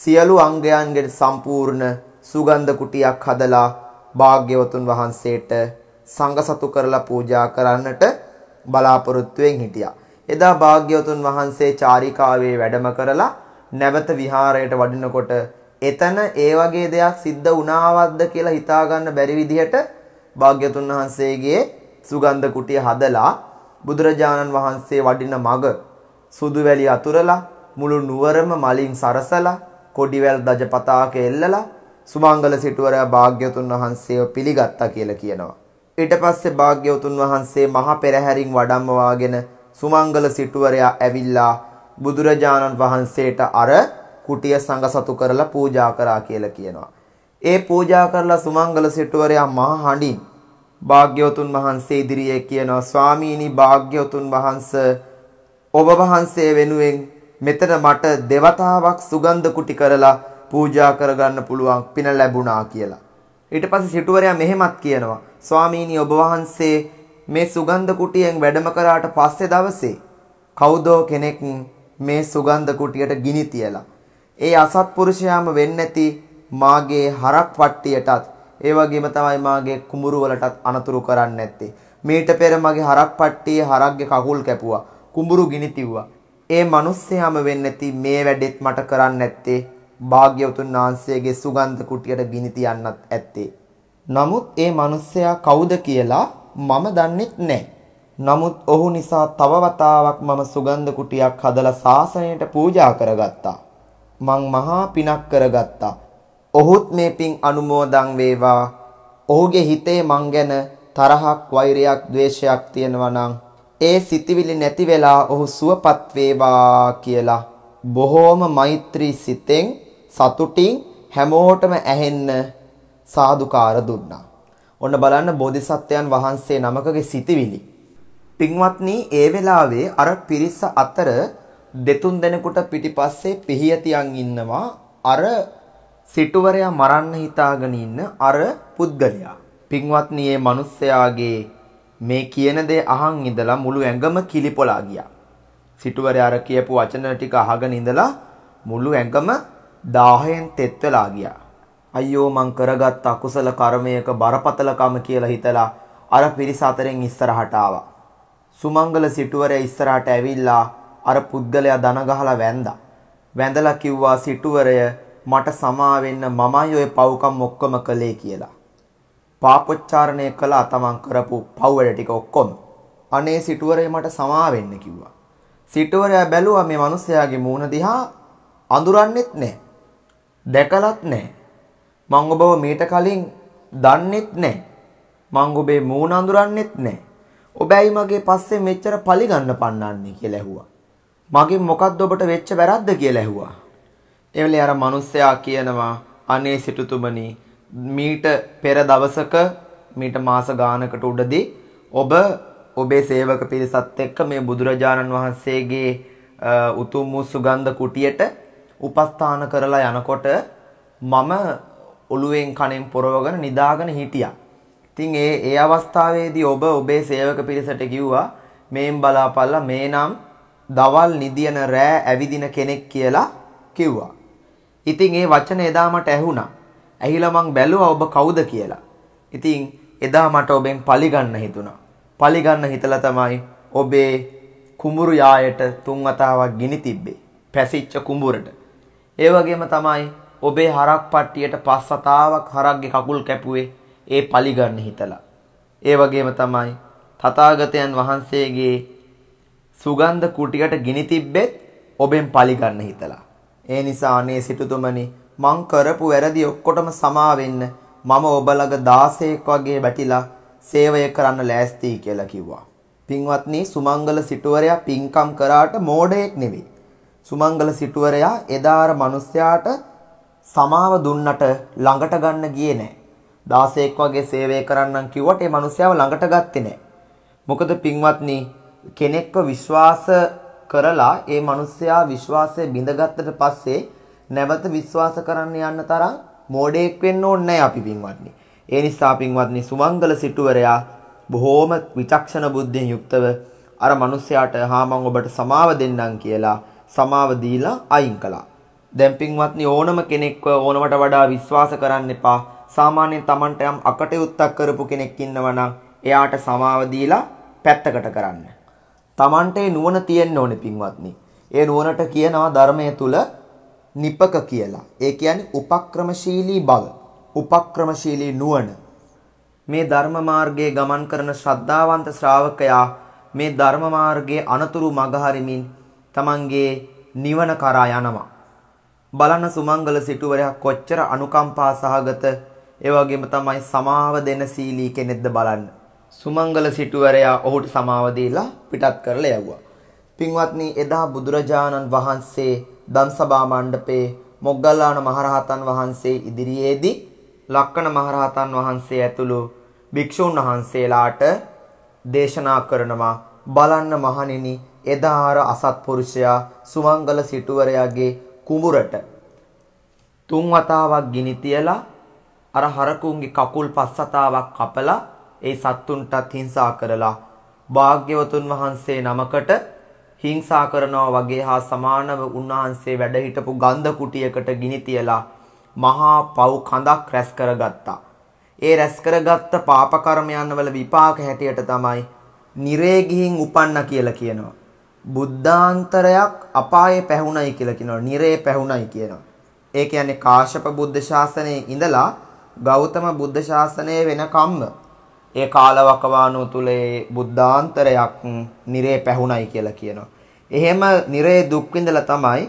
සියලු අංගයන්ගේ සම්පූර්ණ සුගන්ධ කුටියක් හදලා භාග්‍යවතුන් වහන්සේට සංඝසතු කරලා පූජා කරන්නට බලාපොරොත්තුවෙන් හිටියා. එදා භාග්‍යවතුන් වහන්සේ චාරිකාවේ වැඩම කරලා නැවත විහාරයට වඩිනකොට එතන ඒ වගේ දෙයක් සිද්ධ වුණාවද්ද කියලා හිතාගන්න බැරි විදිහට භාග්‍යතුන් වහන්සේගේ සුගන්ධ කුටිය හදලා බුදුරජාණන් වහන්සේ වඩින මග සුදු වැලි අතුරලා මුළු නුවරම මලින් සරසලා කොඩිවැල් දජපතාක එල්ලලා සුමංගල සිටුවරයා භාග්‍යවතුන් වහන්සේව පිළිගත්තා කියලා කියනවා. ඊට පස්සේ භාග්‍යවතුන් වහන්සේ මහ පෙරහැරින් වඩම්මවාගෙන සුමංගල සිටුවරයා ඇවිල්ලා බුදුරජාණන් වහන්සේට අර කුටිය සංගසතු කරලා පූජා කරා කියලා කියනවා. ඒ පූජා කරලා සුමංගල සිටුවරයා මහ හඬින් භාග්‍යවතුන් වහන්සේ ඉදිරියේ කියනවා ස්වාමීනි භාග්‍යවතුන් වහන්ස ඔබ වහන්සේ වෙනුවෙන් මෙතන මට දෙවතාවක් සුගන්ධ කුටි කරලා පූජා කරගන්න පුළුවන් පින ලැබුණා කියලා. ඊට පස්සේ සිටුවරයා මෙහෙමත් කියනවා ස්වාමීනි ඔබ වහන්සේ මේ සුගන්ධ කුටියෙන් වැඩම කරාට පස්සේ දවසේ කවුදෝ කෙනෙක් මේ සුගන්ධ කුටියට ගිනි තියලා ඒ අසත්පුරුෂයාම වෙන්නේ නැති මාගේ හරක් පට්ටියටත් ඒ වගේම තමයි මාගේ කුඹුරු වලටත් අනතුරු කරන්නේ නැත්තේ. මීට පෙර මගේ හරක් පට්ටියේ හරක්ගේ කකුල් කැපුවා. කුඹුරු ගිනි තිව්වා. ඒ මිනිස්සයාම වෙන්නේ නැති මේ වැඩෙත් මට කරන්නේ නැත්තේ. භාග්‍යවතුන් වහන්සේගේ සුගන්ධ කුටියට ගිනි තියන්නත් ඇත්තේ. නමුත් ඒ මිනිස්සයා කවුද කියලා මම දන්නෙත් නැහැ. නමුත් ඔහු නිසා තව වතාවක් මම සුගන්ධ කුටියක් හදලා සාසනයට පූජා කරගත්තා. මං මහා පිනක් කරගත්තා. ඔහුත් මේ පින් අනුමෝදන් වේවා. ඔහුගේ හිතේ මං ගැන තරහක්, වෛරයක්, ద్వේෂයක් තියෙනවා නම් ඒ සිතිවිලි නැති වෙලා ඔහු සුවපත් වේවා කියලා බොහෝම මෛත්‍රී සිතෙන් සතුටින් හැමෝටම ඇහෙන්න සාදුකාර දුන්නා. ඔන්න බලන්න බෝධිසත්වයන් වහන්සේ නමකගේ සිතිවිලි. පින්වත්නි ඒ වෙලාවේ අර පිරිස අතර දෙතුන් දෙනෙකුට පිටිපස්සේ පිහියතියන් ඉන්නවා අර සිටුවරයා මරන්න හිතාගෙන ඉන්න අර පුද්ගලයා. පින්වත්නි මේ මිනිස්සයාගේ මේ කියන දේ අහන් ඉඳලා මුළු ඇඟම කිලිපොලා ගියා. සිටුවරයා අර කියපු වචන ටික අහගෙන ඉඳලා මුළු ඇඟම දාහයෙන් තෙත් වෙලා ගියා. අයියෝ මං කරගත් අකුසල කර්මයක බරපතලකම කියලා හිතලා අර පිරිස අතරින් ඉස්සරහට ආවා. සුමංගල සිටුවරයා ඉස්සරහට ඇවිල්ලා අර පුද්ගලයා දන ගහලා වැන්දා. වැඳලා කිව්වා සිටුවරය මට සමා වෙන්න මමයි ওই පව්කම් ඔක්කොම කළේ කියලා. පාපොච්චාරණය කළා තමන් කරපු පව් ටික ඔක්කොම. අනේ සිටුවරේ මට සමා වෙන්න කිව්වා. සිටුවරයා බැලුවා මේ මිනිස්යාගේ මූණ දිහා අඳුරන්නෙත් නැහැ. දැකලත් නැහැ. මං ඔබව මීට කලින් දන්නෙත් නැහැ. මං ඔබේ මූණ අඳුරන්නෙත් නැහැ. ඔබයි මගේ පස්සේ මෙච්චර පලි ගන්න පන්නන්නේ කියලා ඇහුවා. මගෙන් මොකක්ද ඔබට වෙච්ච වැරද්ද කියලා ඇහුවා. එවලේ අර මිනිස්සයා කියනවා අනේ සිටුතුමනි මීට පෙර දවසක මීට මාස ගානකට උඩදී ඔබ ඔබේ සේවක පිරිසත් එක්ක මේ බුදුරජාණන් වහන්සේගේ උතුම් වූ සුගන්ධ කුටියට උපස්ථාන කරලා යනකොට මම ඔළුවෙන් කණෙන් පොරවගෙන නිදාගෙන හිටියා. ඉතින් ඒ ඒ අවස්ථාවේදී ඔබ ඔබේ සේවක පිරිසට කිව්වා මේන් බලාපල්ලා මේනම් දවල් නිදියන රෑ ඇවිදින කෙනෙක් කියලා කිව්වා. ඉතින් ඒ වචනේ එදා මට ඇහුණා. ඇහිලා මං බැලුවා ඔබ කවුද කියලා. ඉතින් එදා මට ඔබෙන් පලිගන්න හිතුණා. පලිගන්න හිතලා තමයි ඔබේ කුඹුරු යායට තුන් වතාවක් ගිනි තිබ්බේ. පැසිච්ච කුඹුරට. ඒ වගේම තමයි ඔබේ හරක් පට්ටියට පස් වතාවක් හරක්ගේ කකුල් කැපුවේ ඒ පලිගන්න හිතලා. ඒ වගේම තමයි තථාගතයන් වහන්සේගේ සුගන්ධ කුටියට ගිනි තිබ්බෙත් ඔබෙන් පලිගන්න හිතලා. ඒ නිසා අනේ සිටුතුමනි මං කරපු වැරදි ඔක්කොටම සමා වෙන්න මම ඔබලග 16ක් වගේ වැටිලා සේවය කරන්න ලෑස්තියි කියලා කිව්වා. පින්වත්නි සුමංගල සිටුවරයා පින්කම් කරාට මෝඩයෙක් නෙවෙයි. සුමංගල සිටුවරයා එදා අර මිනිස්යාට සමාව දුන්නට ළඟට ගන්න ගියේ නැහැ. 16ක් වගේ සේවය කරන්නම් කිව්වට ඒ මිනිස්යාව ළඟට ගත්තේ නැහැ. මොකද පින්වත්නි කෙනෙක්ව විශ්වාස කරලා ඒ මිනිස්සයා විශ්වාසය බිඳගත්තට පස්සේ නැවත විශ්වාස කරන්න යන්න තරම් මෝඩයෙක් වෙන්න ඕනේ නැහැ අපි පින්වත්නි. ඒ නිසා පින්වත්නි සුමංගල සිටුවරයා බොහෝම විචක්ෂණ බුද්ධියෙන් යුක්තව අර මිනිස්සයාට හා මම ඔබට සමාව දෙන්නම් කියලා සමාව දීලා අයින් කළා. දැන් පින්වත්නි ඕනම කෙනෙක්ව ඕනවට වඩා විශ්වාස කරන්න එපා. සාමාන්‍යයෙන් Tamanට යම් අකටයුත්තක් කරපු කෙනෙක් ඉන්නවා නම් එයාට සමාව දීලා පැත්තකට කරන්න. Tamante නුවණ තියෙන්න ඕනේ පින්වත්නි. ඒ නුවණට කියනවා ධර්මයේ තුල නිපක කියලා. ඒ කියන්නේ උපක්‍රමශීලී බව. උපක්‍රමශීලී නුවණ. මේ ධර්ම මාර්ගයේ ගමන් කරන ශ්‍රද්ධාවන්ත ශ්‍රාවකයා මේ ධර්ම මාර්ගයේ අනතුරු මගහරිමින් තමන්ගේ නිවන කරා යනවා. බලන්න සුමංගල සිටුවරයා කොච්චර අනුකම්පා සහගත ඒ වගේම තමයි සමාව දෙන සීලී කෙනෙක්ද බලන්න. සුමංගල සිටුවරයා ඔහුට සමාව දීලා පිටත් කරලා යවුවා. පින්වත්නි එදා බුදුරජාණන් වහන්සේ දම්සභා මණ්ඩපේ මොග්ගල්ලාන මහරහතන් වහන්සේ ඉදිරියේදී ලක්කන මහරහතන් වහන්සේ ඇතුළු භික්ෂුන් වහන්සේලාට දේශනා කරනවා බලන්න මහණෙනි එදා අර අසත්පුරුෂයා සුමංගල සිටුවරයාගේ කුඹුරට තුන් වතාවක් ගිනි තියලා අර හරකුන්ගේ කකුල් පස් වතාවක් කපලා ඒ සත්තුන්ටත් හිංසා කරලා භාග්‍යවතුන් වහන්සේ නමකට හිංසා කරනවා වගේ හා සමානව උන්වහන්සේ වැඩ හිටපු ගන්ධ කුටියකට ගිනි තියලා මහා පව් කඳක් රැස් කරගත්තා. ඒ රැස් කරගත්ත පාප කර්මයන්වල විපාක හැටියට තමයි නිරේ ගිහින් උපන්න කියලා කියනවා. බුද්ධාන්තරයක් අපායේ පැහුණයි කියලා කියනවා. නිරේ පැහුණයි කියනවා. ඒ කියන්නේ කාශ්‍යප බුද්ධ ශාසනයේ ඉඳලා ගෞතම බුද්ධ ශාසනය වෙනකම්ම ඒ කාලවකවානුව තුල ඒ බුද්ධාන්තරයක් නිරේ පැහුණයි කියලා කියනවා. එහෙම නිරේ දුක් විඳලා තමයි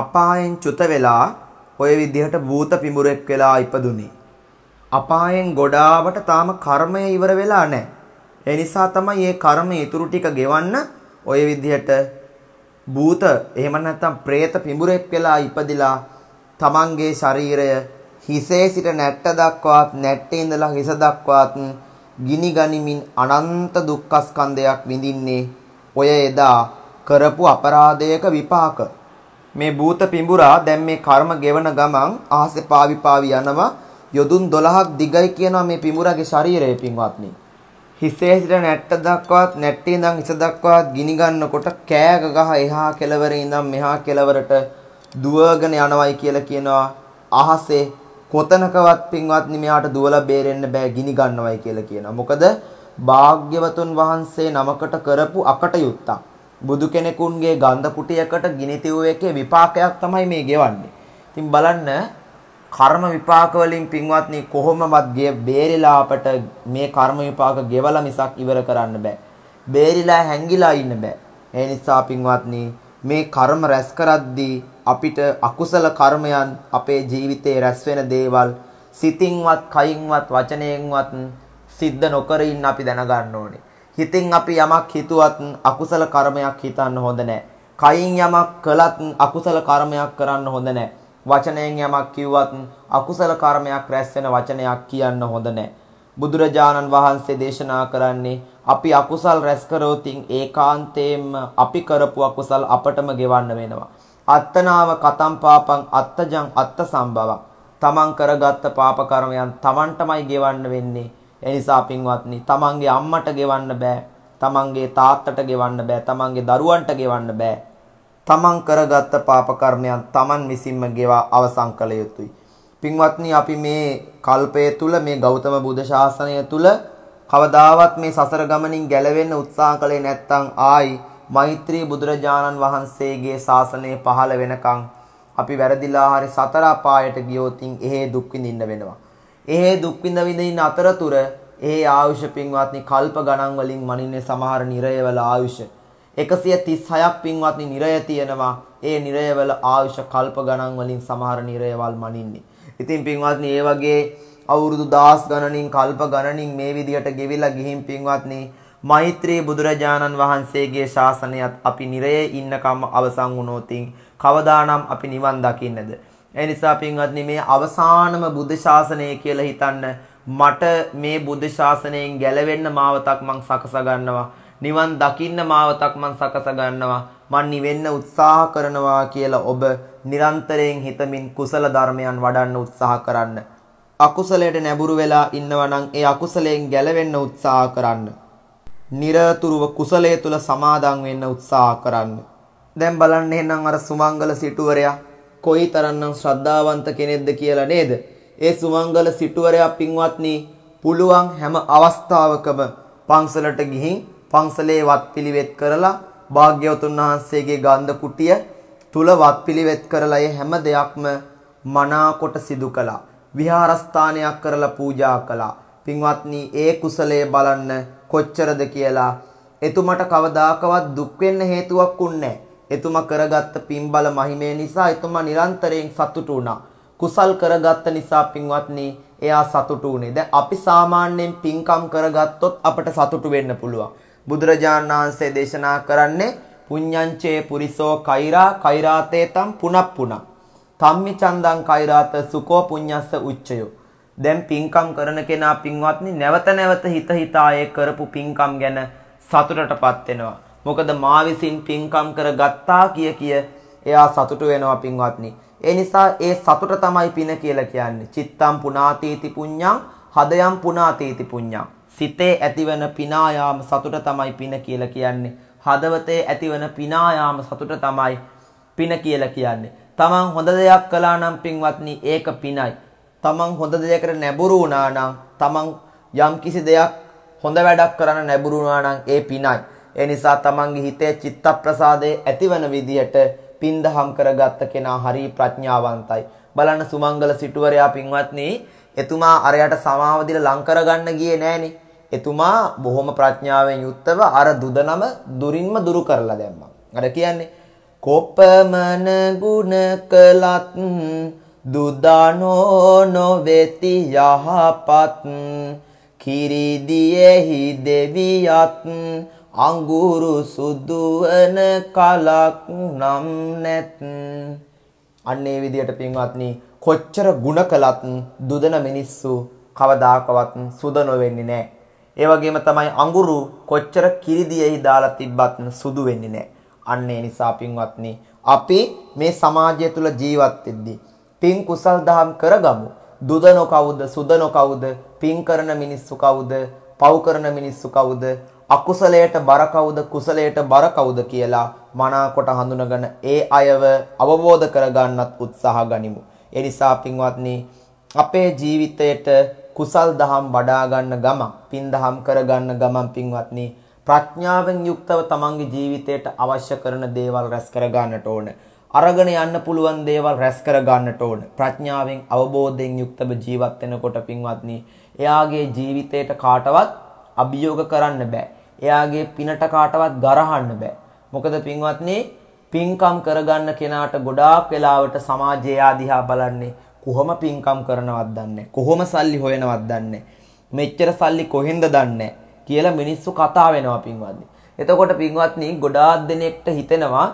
අපායෙන් චුත වෙලා ওই විදිහට භූත පිඹුරෙක් වෙලා ඉපදුනේ. අපායෙන් ගොඩාවට තාම කර්මය ඉවර වෙලා නැහැ. ඒ නිසා තමයි මේ කර්ම ඉතුරු ටික ගෙවන්න ওই විදිහට භූත එහෙම නැත්නම් പ്രേත පිඹුරෙක් වෙලා ඉපදිලා තමන්ගේ ශරීරය හිසේ සිට නැට්ට දක්වාත් නැට්ටේ ඉඳලා හිස දක්වාත් ගිනි ගනිමින් අනන්ත දුක්ඛස්කන්ධයක් විඳින්නේ ඔය එදා කරපු අපරාධයක විපාක. මේ භූත පිඹුරා දැන් මේ කර්ම ගෙවන ගමන් ආහසේ පාවි පාවි යනවා යොදුන් 12ක් දිගයි කියනවා මේ පිඹුරාගේ ශරීරය පින්වත්නි. හිසේ සිට නැට්ට දක්වාත් නැට්ටේ ඉඳන් හිස දක්වාත් ගිනි ගන්නකොට කෑග ගහ එහා කෙළවරේ ඉඳන් මෙහා කෙළවරට දුවගෙන යනවයි කියලා කියනවා ආහසේ කොතනකවත් පින්වත්නි මෙයාට දුවලා බේරෙන්න බෑ ගිනි ගන්නවයි කියලා කියනවා. මොකද භාග්‍යවතුන් වහන්සේ නමකට කරපු අකටයුත්තක්. බුදු කෙනෙකුන්ගේ ගන්ධ කුටියකට ගිනි තියුව එකේ විපාකයක් තමයි මේ ගෙවන්නේ. ඉතින් බලන්න කර්ම විපාක වලින් පින්වත්නි කොහොමවත් බේරිලා අපට මේ කර්ම විපාක ගෙවලා මිසක් ඉවර කරන්න බෑ. බේරිලා හැංගිලා ඉන්න බෑ. ඒ නිසා පින්වත්නි මේ කර්ම රැස් කරද්දී අපිට අකුසල කර්මයන් අපේ ජීවිතේ රැස් වෙන දේවල් සිතින්වත් කයින්වත් වචනයෙන්වත් සිද්ධ නොකර ඉන්න අපි දැනගන්න ඕනේ. හිතින් අපි යමක් හිතුවත් අකුසල කර්මයක් හිතන්න හොඳ නැහැ. කයින් යමක් කළත් අකුසල කර්මයක් කරන්න හොඳ නැහැ. වචනයෙන් යමක් කිව්වත් අකුසල කර්මයක් රැස් වෙන වචනයක් කියන්න හොඳ නැහැ. බුදුරජාණන් වහන්සේ දේශනා කරන්නේ අපි අකුසල් රැස් කරෝතින් ඒකාන්තයෙන්ම අපි කරපු අකුසල් අපටම ගෙවන්න වෙනවා. අත්තනාව කතම් පාපං අත්තජං අත්ත සම්භවං. තමන් කරගත්ත පාප කර්මයන් තමන්ටමයි ගෙවන්න වෙන්නේ. එනිසා පින්වත්නි තමන්ගේ අම්මට ගෙවන්න බෑ. තමන්ගේ තාත්තට ගෙවන්න බෑ. තමන්ගේ දරුවන්ට ගෙවන්න බෑ. තමන් කරගත්ත පාප කර්මයන් තමන් විසින්ම ගෙවා අවසන් කළ යුතුයි. පින්වත්නි අපි මේ කල්පය තුල මේ ගෞතම බුදු ශාසනය තුල කවදාවත් මේ සසර ගමනින් ගැලවෙන්න උත්සාහ කළේ නැත්නම් ආයි මෛත්‍රී බුදුරජාණන් වහන්සේගේ ශාසනය පහළ වෙනකන් අපි වැරදිලා හරි සතර අපායට ගියොතින් එහෙ දුක් විඳින්න වෙනවා. එහෙ දුක් විඳ විඳින අතරතුර ඒ ආයුෂ පින්වත්නි කල්ප ගණන් වලින් මනින්නේ සමහර නිරයවල ආයුෂ 136ක් පින්වත්නි නිරය තියෙනවා. ඒ නිරයවල ආයුෂ කල්ප ගණන් වලින් සමහර නිරයවල් මනින්නේ. ඉතින් පින්වත්නි ඒ වගේ අවුරුදු 10 ගණනින් කල්ප ගණනින් මේ විදියට ගෙවිලා ගිහින් පින්වත්නි මෛත්‍රී බුදුරජාණන් වහන්සේගේ ශාසනයත් අපි නිරයේ ඉන්නකම් අවසන් වුණොත් කවදානම් අපි නිවන් දකින්නද? ඒ නිසා පින්වත්නි මේ අවසානම බුද්ධ ශාසනය කියලා හිතන්න මට මේ බුද්ධ ශාසනයෙන් ගැලවෙන්න මාවතක් මං සකසා ගන්නවා. නිවන් දකින්න මාවතක් මං සකසා ගන්නවා. මං නිවෙන්න උත්සාහ කරනවා කියලා ඔබ නිරන්තරයෙන් හිතමින් කුසල ධර්මයන් වඩන්න උත්සාහ කරන්න. අකුසලයට නැඹුරු වෙලා ඉන්නවා නම් ඒ අකුසලයෙන් ගැලවෙන්න උත්සාහ කරන්න. নিরතුරුව කුසලයේ තුල සමාදන් වෙන්න උත්සාහ කරන්න. දැන් බලන්න එහෙනම් අර සුමංගල සිටුවරයා කොයිතරම්නම් ශ්‍රද්ධාවන්ත කෙනෙක්ද කියලා නේද? ඒ සුමංගල සිටුවරයා පින්වත්නි පුළුවන් හැම අවස්ථාවකම පන්සලට ගිහින් පන්සලේ වත්පිළිවෙත් කරලා භාග්‍යවතුන් වහන්සේගේ ගන්ධ කුටිය තුල වත්පිළිවෙත් කරලා හැම දෙයක්ම මනාකොට සිදු කළා. විහාරස්ථානයක් කරලා පූජා කළා. පින්වත්නි ඒ කුසලයේ බලන්න කොච්චරද කියලා එතුමට කවදාකවත් දුක් වෙන්න හේතුවක් උන්නේ එතුමා කරගත්ත පින්බල මහිමේ නිසා එතුමා නිරන්තරයෙන් සතුටු වුණා. කුසල් කරගත්ත නිසා පින්වත්නි එයා සතුටු වුණේ. දැන් අපි සාමාන්‍යයෙන් පින්කම් කරගත්තොත් අපට සතුටු වෙන්න පුළුවන්. බුදුරජාණන් වහන්සේ දේශනා කරන්නේ පුඤ්ඤංචේ පුරිසෝ කෛරා කෛරාතේ තම් පුනප්පුණ. තම්මි චන්දං කෛරාත සුකෝ පුඤ්ඤස්ස උච්චයෝ. දැන් පින්කම් කරන කෙනා පින්වත්නි නැවත නැවත හිත හිතා ඒ කරපු පින්කම් ගැන සතුටටපත් වෙනවා. මොකද මා විසින් පින්කම් කරගත්තා කිය කිය එයා සතුටු වෙනවා පින්වත්නි. ඒ නිසා ඒ සතුට තමයි පින කියලා කියන්නේ. චිත්තම් පුනාතීති පුඤ්ඤං හදයම් පුනාතීති පුඤ්ඤං. සිතේ ඇතිවන පිනායාම සතුට තමයි පින කියලා කියන්නේ. හදවතේ ඇතිවන පිනායාම සතුට තමයි පින කියලා කියන්නේ. තමන් හොඳ දෙයක් කළා නම් පින්වත්නි ඒක පිනයි. තමන් හොඳ දෙයකට නැඹුරු වුණා නම් තමන් යම් කිසි දෙයක් හොඳ වැඩක් කරන්න නැඹුරු වුණා නම් ඒ පිනයි. ඒ නිසා තමන්ගේ හිතේ චිත්ත ප්‍රසාදයේ ඇතිවන විදියට පින් දහම් කරගත්ත කෙනා හරි ප්‍රඥාවන්තයි. බලන්න සුමංගල සිටුවරයා පින්වත්නි, එතුමා අරයට සමාව දීලා ලං කරගන්න ගියේ නෑනේ. එතුමා බොහොම ප්‍රඥාවෙන් යුක්තව අර දුදනම දුරින්ම දුරු කරලා දැම්මා. අර කියන්නේ කොපමණ ගුණ කළත් දුදනෝ නොවෙති යහපත් කිරිදියෙහි දෙවියත් අඟුරු සුදුවන කලක් නම් නැත් අන්න ඒ විදිහට පින්වත්නි කොච්චර ಗುಣ කළත් දුදන මිනිස්සු කවදාකවත් සුද නොවෙන්නේ නැහැ. ඒ වගේම තමයි අඟුරු කොච්චර කිරිදියෙහි දාලා තිබ්බත් සුදු වෙන්නේ නැහැ. අන්න ඒ නිසා පින්වත්නි අපි මේ සමාජය තුල ජීවත් වෙද්දී පින් කුසල් දහම් කරගමු. දුදනෝ කවුද? සුදනෝ කවුද? පින් කරන මිනිස්සු කවුද? පව් කරන මිනිස්සු කවුද? අකුසලයට බර කවුද? කුසලයට බර කවුද කියලා මනාකොට හඳුනගෙන ඒ අයව අවබෝධ කරගන්නත් උත්සාහ ගනිමු. ඒ නිසා පින්වත්නි අපේ ජීවිතයට කුසල් දහම් වඩා ගන්න ගමන් පින් දහම් කර ගන්න ගමන් පින්වත්නි ප්‍රඥාවෙන් යුක්තව තමන්ගේ ජීවිතයට අවශ්‍ය කරන දේවල් රැස් කර ගන්නට ඕනේ. අරගෙන යන්න පුළුවන් දේවල් රැස් කර ගන්නට ඕන. ප්‍රඥාවෙන් අවබෝධයෙන් යුක්තව ජීවත් වෙනකොට පින්වත්නි, එයාගේ ජීවිතයට කාටවත් අභියෝග කරන්න බෑ. එයාගේ පිනට කාටවත් ගරහන්න බෑ. මොකද පින්වත්නි, පින්කම් කරගන්න කෙනාට ගොඩාක් වෙලාවට සමාජය ආදිහා බලන්නේ කොහොම පින්කම් කරනවද දන්නේ කොහොම සල්ලි හොයනවද දන්නේ මෙච්චර සල්ලි කොහෙන්ද දන්නේ කියලා මිනිස්සු කතා වෙනවා පින්වත්නි. එතකොට පින්වත්නි ගොඩාක් දෙනෙක්ට හිතෙනවා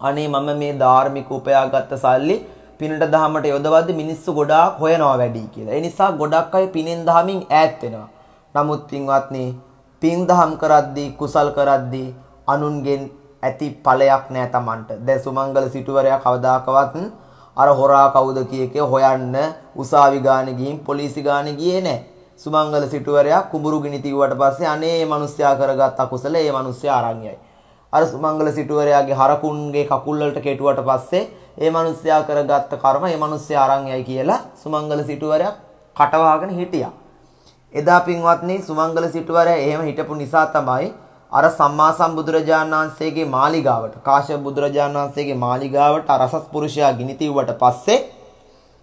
අනේ මම මේ ධාර්මික උපයාගත්ත සල්ලි පිනට දහමට යොදවද්දි මිනිස්සු ගොඩාක් හොයනවා වැඩි කියලා. ඒ නිසා ගොඩක් අය පිනෙන් දහමින් ඈත් වෙනවා. නමුත් පින්වත්නි, පින් දහම් කරද්දී කුසල් කරද්දී අනුන්ගෙන් ඇති ඵලයක් නෑ Tamanට. දැන් සුමංගල සිටුවරයා කවදාකවත් අර හොරා කවුද කියකේ හොයන්න උසාවි ගානේ ගිහින් පොලිසි ගානේ ගියේ නෑ. සුමංගල සිටුවරයා කුඹුරු ගිනි තියුවට පස්සේ අනේ මිනිස්සයා කරගත් අකුසල ඒ මිනිස්සයා අරන් යයි. අර සුමංගල සිටුවරයාගේ හරකුන්ගේ කකුල් වලට කෙටුවට පස්සේ ඒ මිනිස්සයා කරගත්ත කර්ම ඒ මිනිස්සයා අරන් යයි කියලා සුමංගල සිටුවරයා කටවාගෙන හිටියා. එදා පින්වත්නි සුමංගල සිටුවරයා එහෙම හිටපු නිසා තමයි අර සම්මා සම්බුදුරජාණන් වහන්සේගේ මාලිගාවට කාශ්‍යප බුදුරජාණන් වහන්සේගේ මාලිගාවට අරසස් පුරුෂයා ගිනිතිව්වට පස්සේ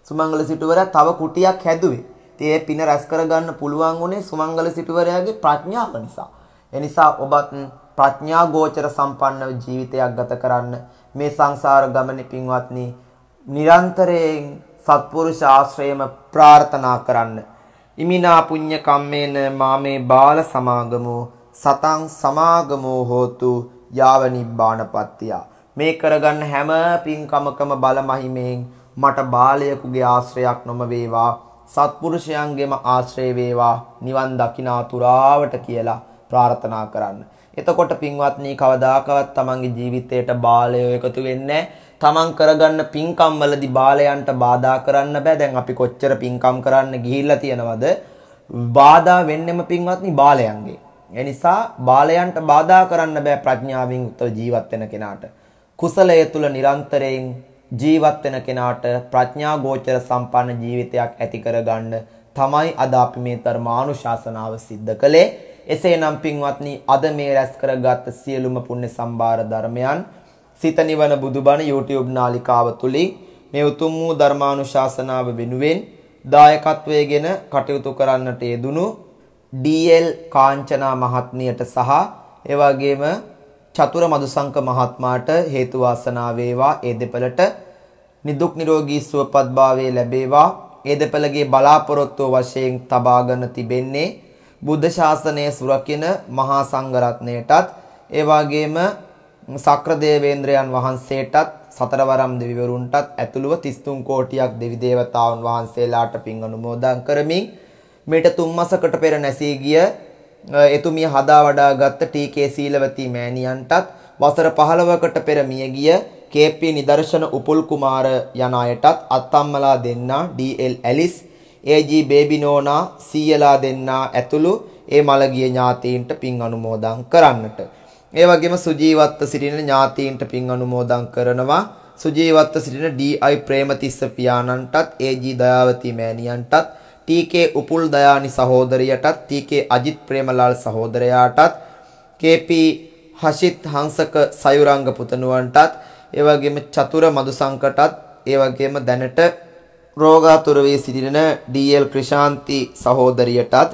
සුමංගල සිටුවරයා තව කුටියක් හැදුවේ. ඒ පින රැස් කරගන්න පුළුවන් උනේ සුමංගල සිටුවරයාගේ ප්‍රඥාව නිසා. එනිසා ඔබත් ප්‍රඥා ගෝචර සම්පන්නව ජීවිතයක් ගත කරන්න මේ සංසාර ගමනේ පින්වත්නි නිරන්තරයෙන් සත්පුරුෂ ආශ්‍රයම ප්‍රාර්ථනා කරන්න. ඉමිනා පුඤ්ඤ කම්මේන මාමේ බාල සමාගමෝ සතං සමාගමෝ හෝතු යාව නිබ්බානපත්තිය. මේ කරගන්න හැම පින්කමකම බල මහිමෙන් මට බාලයෙකුගේ ආශ්‍රයක් නොම වේවා සත්පුරුෂයන්ගේම ආශ්‍රය වේවා නිවන් දකිනා තුරාවට කියලා ප්‍රාර්ථනා කරන්න. එතකොට පින්වත්නි කවදාකවත් තමන්ගේ ජීවිතයට බාලය එකතු වෙන්නේ තමන් කරගන්න පින්කම් වලදී බාලයන්ට බාධා කරන්න බෑ. දැන් අපි කොච්චර පින්කම් කරන්න ගිහිල්ලා තියනවද? බාධා වෙන්නෙම පින්වත්නි බාලයන්ගේ. ඒ නිසා බාලයන්ට බාධා කරන්න බෑ ප්‍රඥාවෙන් උත්තර ජීවත් වෙන කෙනාට. කුසලය තුල නිරන්තරයෙන් ජීවත් වෙන කෙනාට ප්‍රඥා ගෝචර සම්පන්න ජීවිතයක් ඇති කරගන්න තමයි අද අපි මේ ධර්මානුශාසනාව සිද්ධ කළේ. එසේනම් පින්වත්නි අද මේ රැස් කරගත් සියලුම පුණ්‍ය සම්භාර ධර්මයන් සිත නිවන බුදුබණ YouTube නාලිකාව තුලින් මේ උතුම් වූ ධර්මානුශාසනාව වෙනුවෙන් දායකත්වයේගෙන කටයුතු කරන්නට යෙදුණු DL කාංචනා මහත්මියට සහ ඒ වගේම චතුර මදුසංක මහත්මයාට හේතු වාසනා වේවා ඒ දෙපළට නිදුක් නිරෝගී සුවපත් භාවය ලැබේවා ඒ දෙපළගේ බලාපොරොත්තු වශයෙන් තබාගෙන තිබෙන්නේ බුද්ධ ශාසනය සුරකින මහා සංඝරත්නයටත් ඒ වගේම සක්‍රදේවේන්ද්‍රයන් වහන්සේටත් සතරවරම් දෙවිවරුන්ටත් ඇතුළුව 33 කෝටියක් දෙවි දේවතාවුන් වහන්සේලාට පින් අනුමෝදන් කරමින් මෙට තුන් මාසකට පෙර නැසී ගිය එතුමිය හදා වඩා ගත්ත ටී.කේ. සීලවති මෑණියන්ටත් වසර 15කට පෙර මිය ගිය කේ.පී. නිදර්ශන උපුල් කුමාර යන අයටත් අත්තම්මලා දෙන්නා ඩී.එල්. ඇලිස් AG බේබිනෝනා සීයලා දෙන්නා ඇතුළු ඒ මළගිය ඥාතීන්ට පින් අනුමෝදන් කරන්නට. ඒ වගේම සුජීවත්ව සිටින ඥාතීන්ට පින් අනුමෝදන් කරනවා. සුජීවත්ව සිටින DI ප්‍රේමතිස්ස පියාණන්ටත් AG දයාවති මෑණියන්ටත් TK Upul දයානි සහෝදරියටත් TK Ajith Premalal සහෝදරයාටත් KP හෂිත් හංසක සයුරංග පුතණුවන්ටත් ඒ වගේම චතුර මදුසංකටත් ඒ වගේම දැනට රෝගාතුර වී සිටින ඩීඑල් ක්‍රිෂාන්ති සහෝදරියටත්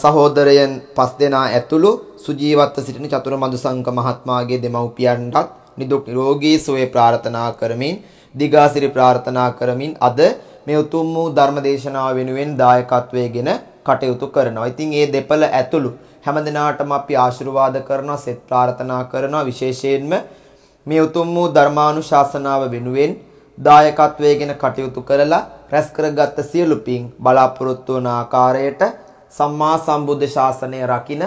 සහෝදරයන් පස් දෙනා ඇතුළු සුජීවත්ව සිටින චතුර මදුසංක මහත්මයාගේ දෙමව්පියන්ටත් නිදුක් නිරෝගී සුවය ප්‍රාර්ථනා කරමින් දිගාසිරි ප්‍රාර්ථනා කරමින් අද මේ උතුම් වූ ධර්ම දේශනාව වෙනුවෙන් දායකත්වයේගෙන කටයුතු කරනවා. ඉතින් මේ දෙපළ ඇතුළු හැමදිනාටම අපි ආශිර්වාද කරනවා, සෙත් ප්‍රාර්ථනා කරනවා විශේෂයෙන්ම මේ උතුම් වූ ධර්මානුශාසනාව වෙනුවෙන් දායකත්වයේගෙන කටයුතු කරලා රැස් කරගත් සියලු පින් බලාපොරොත්තු වන ආකාරයට සම්මා සම්බුද්ධ ශාසනය රකින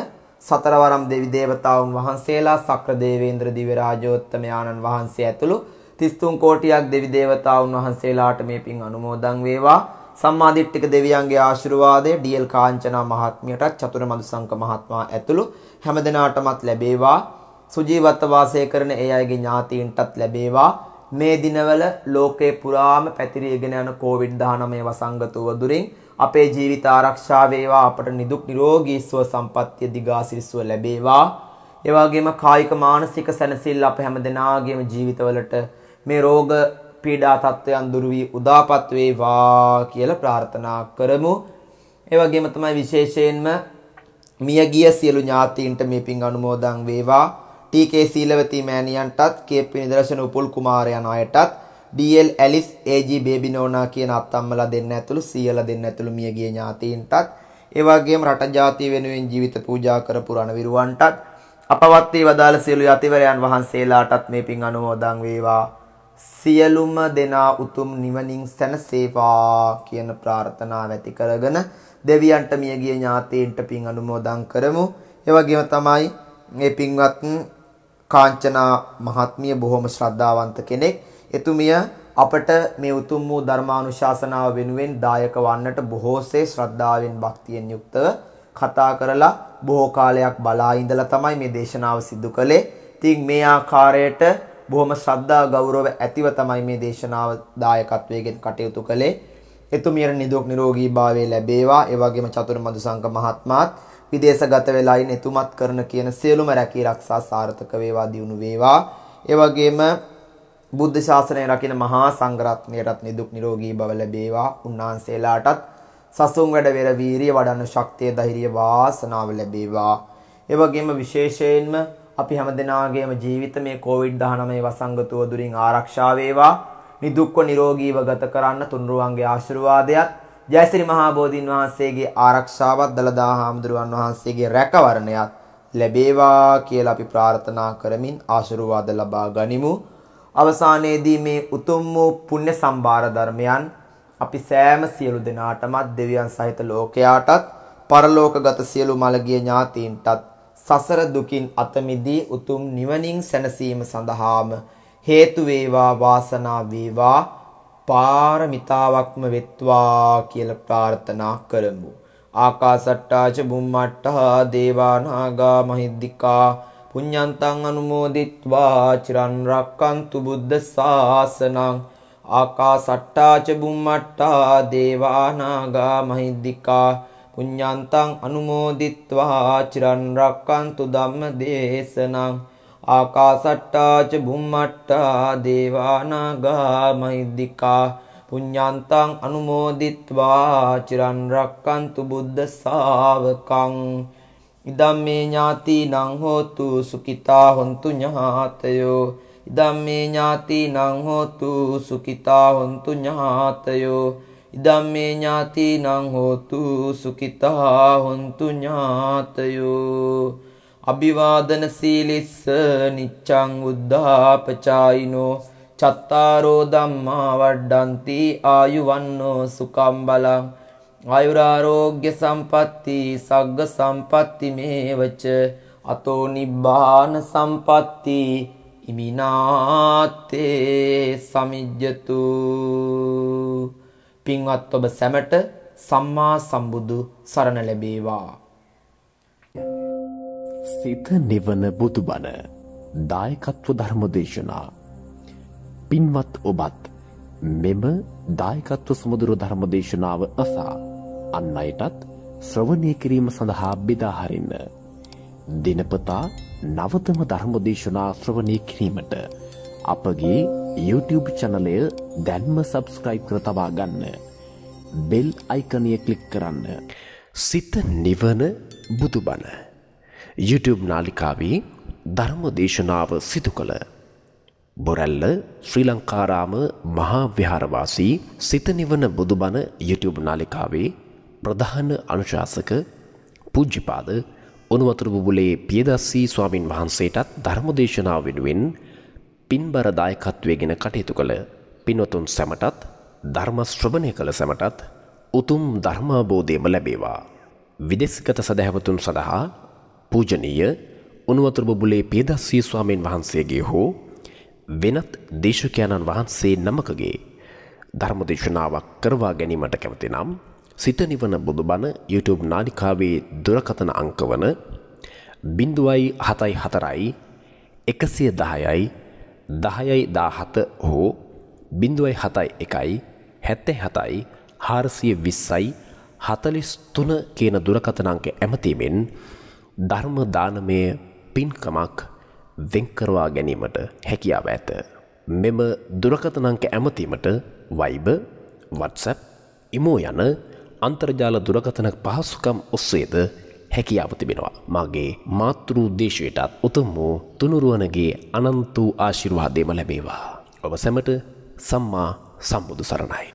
සතරවරම් දෙවි දේවතාවුන් වහන්සේලා සක්‍ර දේවේන්ද්‍ර දිව්‍ය රාජෝත්තම ආනන් වහන්සේ ඇතුළු 33 කෝටියක් දෙවි දේවතාවුන් වහන්සේලාට මේ පින් අනුමෝදන් වේවා සම්මාදිට්ඨික දෙවියන්ගේ ආශිර්වාදය ඩීඑල් කාංචනා මහත්මියටත් චතුර මදුසංක මහත්මයා ඇතුළු හැමදෙනාටමත් ලැබේවා සුජීවත්ව වාසය කරන ඒ අයගේ ඥාතීන්ටත් ලැබේවා මේ දිනවල ලෝකේ පුරාම පැතිරීගෙන යන COVID-19 වසංගතව දුරින් අපේ ජීවිත ආරක්ෂා වේවා අපට නිදුක් නිරෝගී සුව සම්පන්නිය දිගාසිරිසුව ලැබේවා ඒ වගේම කායික මානසික සැනසෙල්ල අප හැම දෙනාගේම ජීවිතවලට මේ රෝග පීඩා තත්ත්වයන් දුරු වී උදාපත් වේවා කියලා ප්‍රාර්ථනා කරමු ඒ වගේම තමයි විශේෂයෙන්ම මියගිය සියලු ඥාතීන්ට මේ පින් අනුමෝදන් වේවා TKC ලෙවති මෑණියන්ටත් කේප්පි නිදර්ශන උපුල් කුමාරයන් අයටත් DL ඇලිස් AG බේබි නෝනා කියන අත්තම්මලා දෙන්න ඇතුළු සියලා දෙන්න ඇතුළු මියගිය ඥාතීන්ටත් ඒ වගේම රට ජාතිය වෙනුවෙන් ජීවිත පූජා කරපු රණවිරුවන්ටත් අපවත් වී වදාළ සියලු යතිවරයන් වහන්සේලාටත් මේ පින් අනුමෝදන් වේවා සියලුම දෙනා උතුම් නිවනින් සැනසේවා කියන ප්‍රාර්ථනාව ඇති කරගෙන දෙවියන්ට මියගිය ඥාතීන්ට පින් අනුමෝදන් කරමු. ඒ වගේම තමයි මේ පින්වත් කාංචනා මහත්මිය බොහොම ශ්‍රද්ධාවන්ත කෙනෙක්. එතුමිය අපට මේ උතුම් වූ ධර්මානුශාසනාව වෙනුවෙන් දායක වන්නට බොහෝසේ ශ්‍රද්ධාවෙන් භක්තියෙන් යුක්තව කතා කරලා බොහෝ කාලයක් බලා ඉඳලා තමයි මේ දේශනාව සිදු කළේ. ඉතින් මේ ආකාරයට බොහොම ශ්‍රද්ධා ගෞරව ඇතිව තමයි මේ දේශනාව දායකත්වයෙන් කටයුතු කළේ. එතුමියට නිදුක් නිරෝගී භාවය ලැබේවා. ඒ වගේම චතුර මදුසංක මහත්මයාත් විදේශගත වෙලා ඉන්න එතුමත් කරන කියන සියලුම රැකී ආරක්ෂා සාර්ථක වේවා දිනු වේවා. ඒ වගේම බුද්ධ ශාසනය රකින මහා සංඝරත්නයටත් නිදුක් නිරෝගී බව ලැබේවා. උන්වහන්සේලාටත් සසුන් වැඩ වෙර වීරිය වඩන්න ශක්තිය ධෛර්ය වාසනාව ලැබේවා. ඒ වගේම විශේෂයෙන්ම අපි හැමදෙනාගේම ජීවිත මේ COVID-19 වසංගතව දුරින් ආරක්ෂා වේවා. නිදුක්ව නිරෝගීව ගත කරන්න තුන්රුවන්ගේ ආශිර්වාදයත් ජයසිරි මහා බෝධීන් වහන්සේගේ ආරක්ෂාවත් දලදා හාමුදුරුවන් වහන්සේගේ රැකවරණයත් ලැබේවා කියලා අපි ප්‍රාර්ථනා කරමින් ආශිර්වාද ලබා ගනිමු. අවසානයේදී මේ උතුම් වූ පුණ්‍ය සම්භාර ධර්මයන් අපි සෑම සියලු දෙනාටමත් දෙවියන් සහිත ලෝකයාටත් පරලෝකගත සියලු මළගිය ඥාතීන්ටත් සසර දුකින් අත මිදී උතුම් නිවනින් සැනසීම සඳහාම හේතු වේවා වාසනාව වේවා පාරමිතාවක්ම වෙත්වා කියලා ප්‍රාර්ථනා කරමු. ආකාසට්ටාච බුම්මට්ටා දේවානාගා මහිද්దికා පුඤ්ඤන්තං අනුමෝදිත්වා චිරන් රක්칸තු බුද්ධ ශාසනං ආකාසට්ටාච බුම්මට්ටා දේවානාගා මහිද්దికා පුඤ්ඤන්තං අනුමෝදිත්වා චිරන් රක්칸තු ධම්ම දේශනං ආකාසට්ටාච බුම්මට්ටා දේවානාගා මහිද්దికා පුඤ්ඤාන්තං අනුමෝදිත්වා චිරන් රක්칸තු බුද්ධ ශාවකං ඉදම් මේ ඥාතිනං හෝතු සුඛිතා හොන්තු ඥාතයෝ ඉදම් මේ ඥාතිනං හෝතු සුඛිතා හොන්තු ඥාතයෝ ඉදම් මේ ඥාතිනං හෝතු සුඛිතා හොන්තු ඥාතයෝ අභිවාදන සීලිස්ස නිච්ඡං උද්ධාපචායිනෝ චත්තාරෝ ධම්මා වඩ්ඩಂತಿ ආයුවන්නෝ සුකම් බලං ආයුරාෝග්‍ය සම්පatti සග්ග සම්පatti මේවච අතෝ නිබ්බාන සම්පatti ඉමිනාත්තේ සමිජ්ජතු පින්වත් ඔබ සැමට සම්මා සම්බුදු සරණ ලැබේවා සිත නිවන බුදුබණ දායකත්ව ධර්මදේශනා පින්වත් ඔබත් මෙම දායකත්ව සමුදුර ධර්මදේශනාව අසා අන් අයටත් ශ්‍රවණය කිරීම සඳහා බෙදා හරින්න දිනපතා නවතම ධර්මදේශනා ශ්‍රවණය කිරීමට අපගේ YouTube චැනලය දැන්ම සබස්ක්‍රයිබ් කර තබා ගන්න බෙල් අයිකනය ක්ලික් කරන්න සිත නිවන බුදුබණ YouTube නාලිකාවේ ධර්ම දේශනාව සිදු කළ බොරැල්ල ශ්‍රී ලංකාරාම මහා විහාරවාසී සිතනිවන බුදුබණ YouTube නාලිකාවේ ප්‍රධාන අනුශාසක පූජ්‍යපාද උණුවතුරු බුබුලේ පියදස්සී ස්වාමින් වහන්සේටත් ධර්ම දේශනාව වෙනුවෙන් පින්බර දායකත්වයේගෙන කටයුතු කළ පින්වතුන් සැමටත් ධර්ම ශ්‍රවණය කළ සැමටත් උතුම් ධර්මාබෝධයම ලැබේවා. විදෙස්ගත සදහැවතුන් සඳහා පූජනීය උනුවතුරුබ බුලේ පියදස්සී ස්වාමීන් වහන්සේගේ හෝ වෙනත් දේශකයණන් වහන්සේ නමකගේ ධර්මදේශනාවක් කරවා ගැනීමට කැමති නම් සිත නිවන බුදුබණ YouTube නාලිකාවේ දුරකථන අංකවන බිඳුවයි හතයි හතරයි එකසිය දහයයි දහයයි දාහත හෝ බිඳුවයි හතයි එකයි හැත්තේ හතයි හාරසිය විස්සයි හතලිස් තුන කියන දුරකථනංක ඇමතිමෙන් ධර්ම දානමය පින්කමක් වෙන්කරවා ගැනීමට හැකියාව ඇත. මෙම දුරකථනංක ඇමතීමට වයිබ වත්සැප් ඉමෝ යන අන්තර්ජාල දුරකථන පහසුකම් ඔස්සේද හැකියාව තිබෙනවා. මගේ මාතෘ දේශයටත් උතුම් වූ තුනුරුවනගේ අනන්තූ ආශිර්වාදේම ලැබේවා. ඔබ සැමට සම්මා සම්බුදු සරණයි.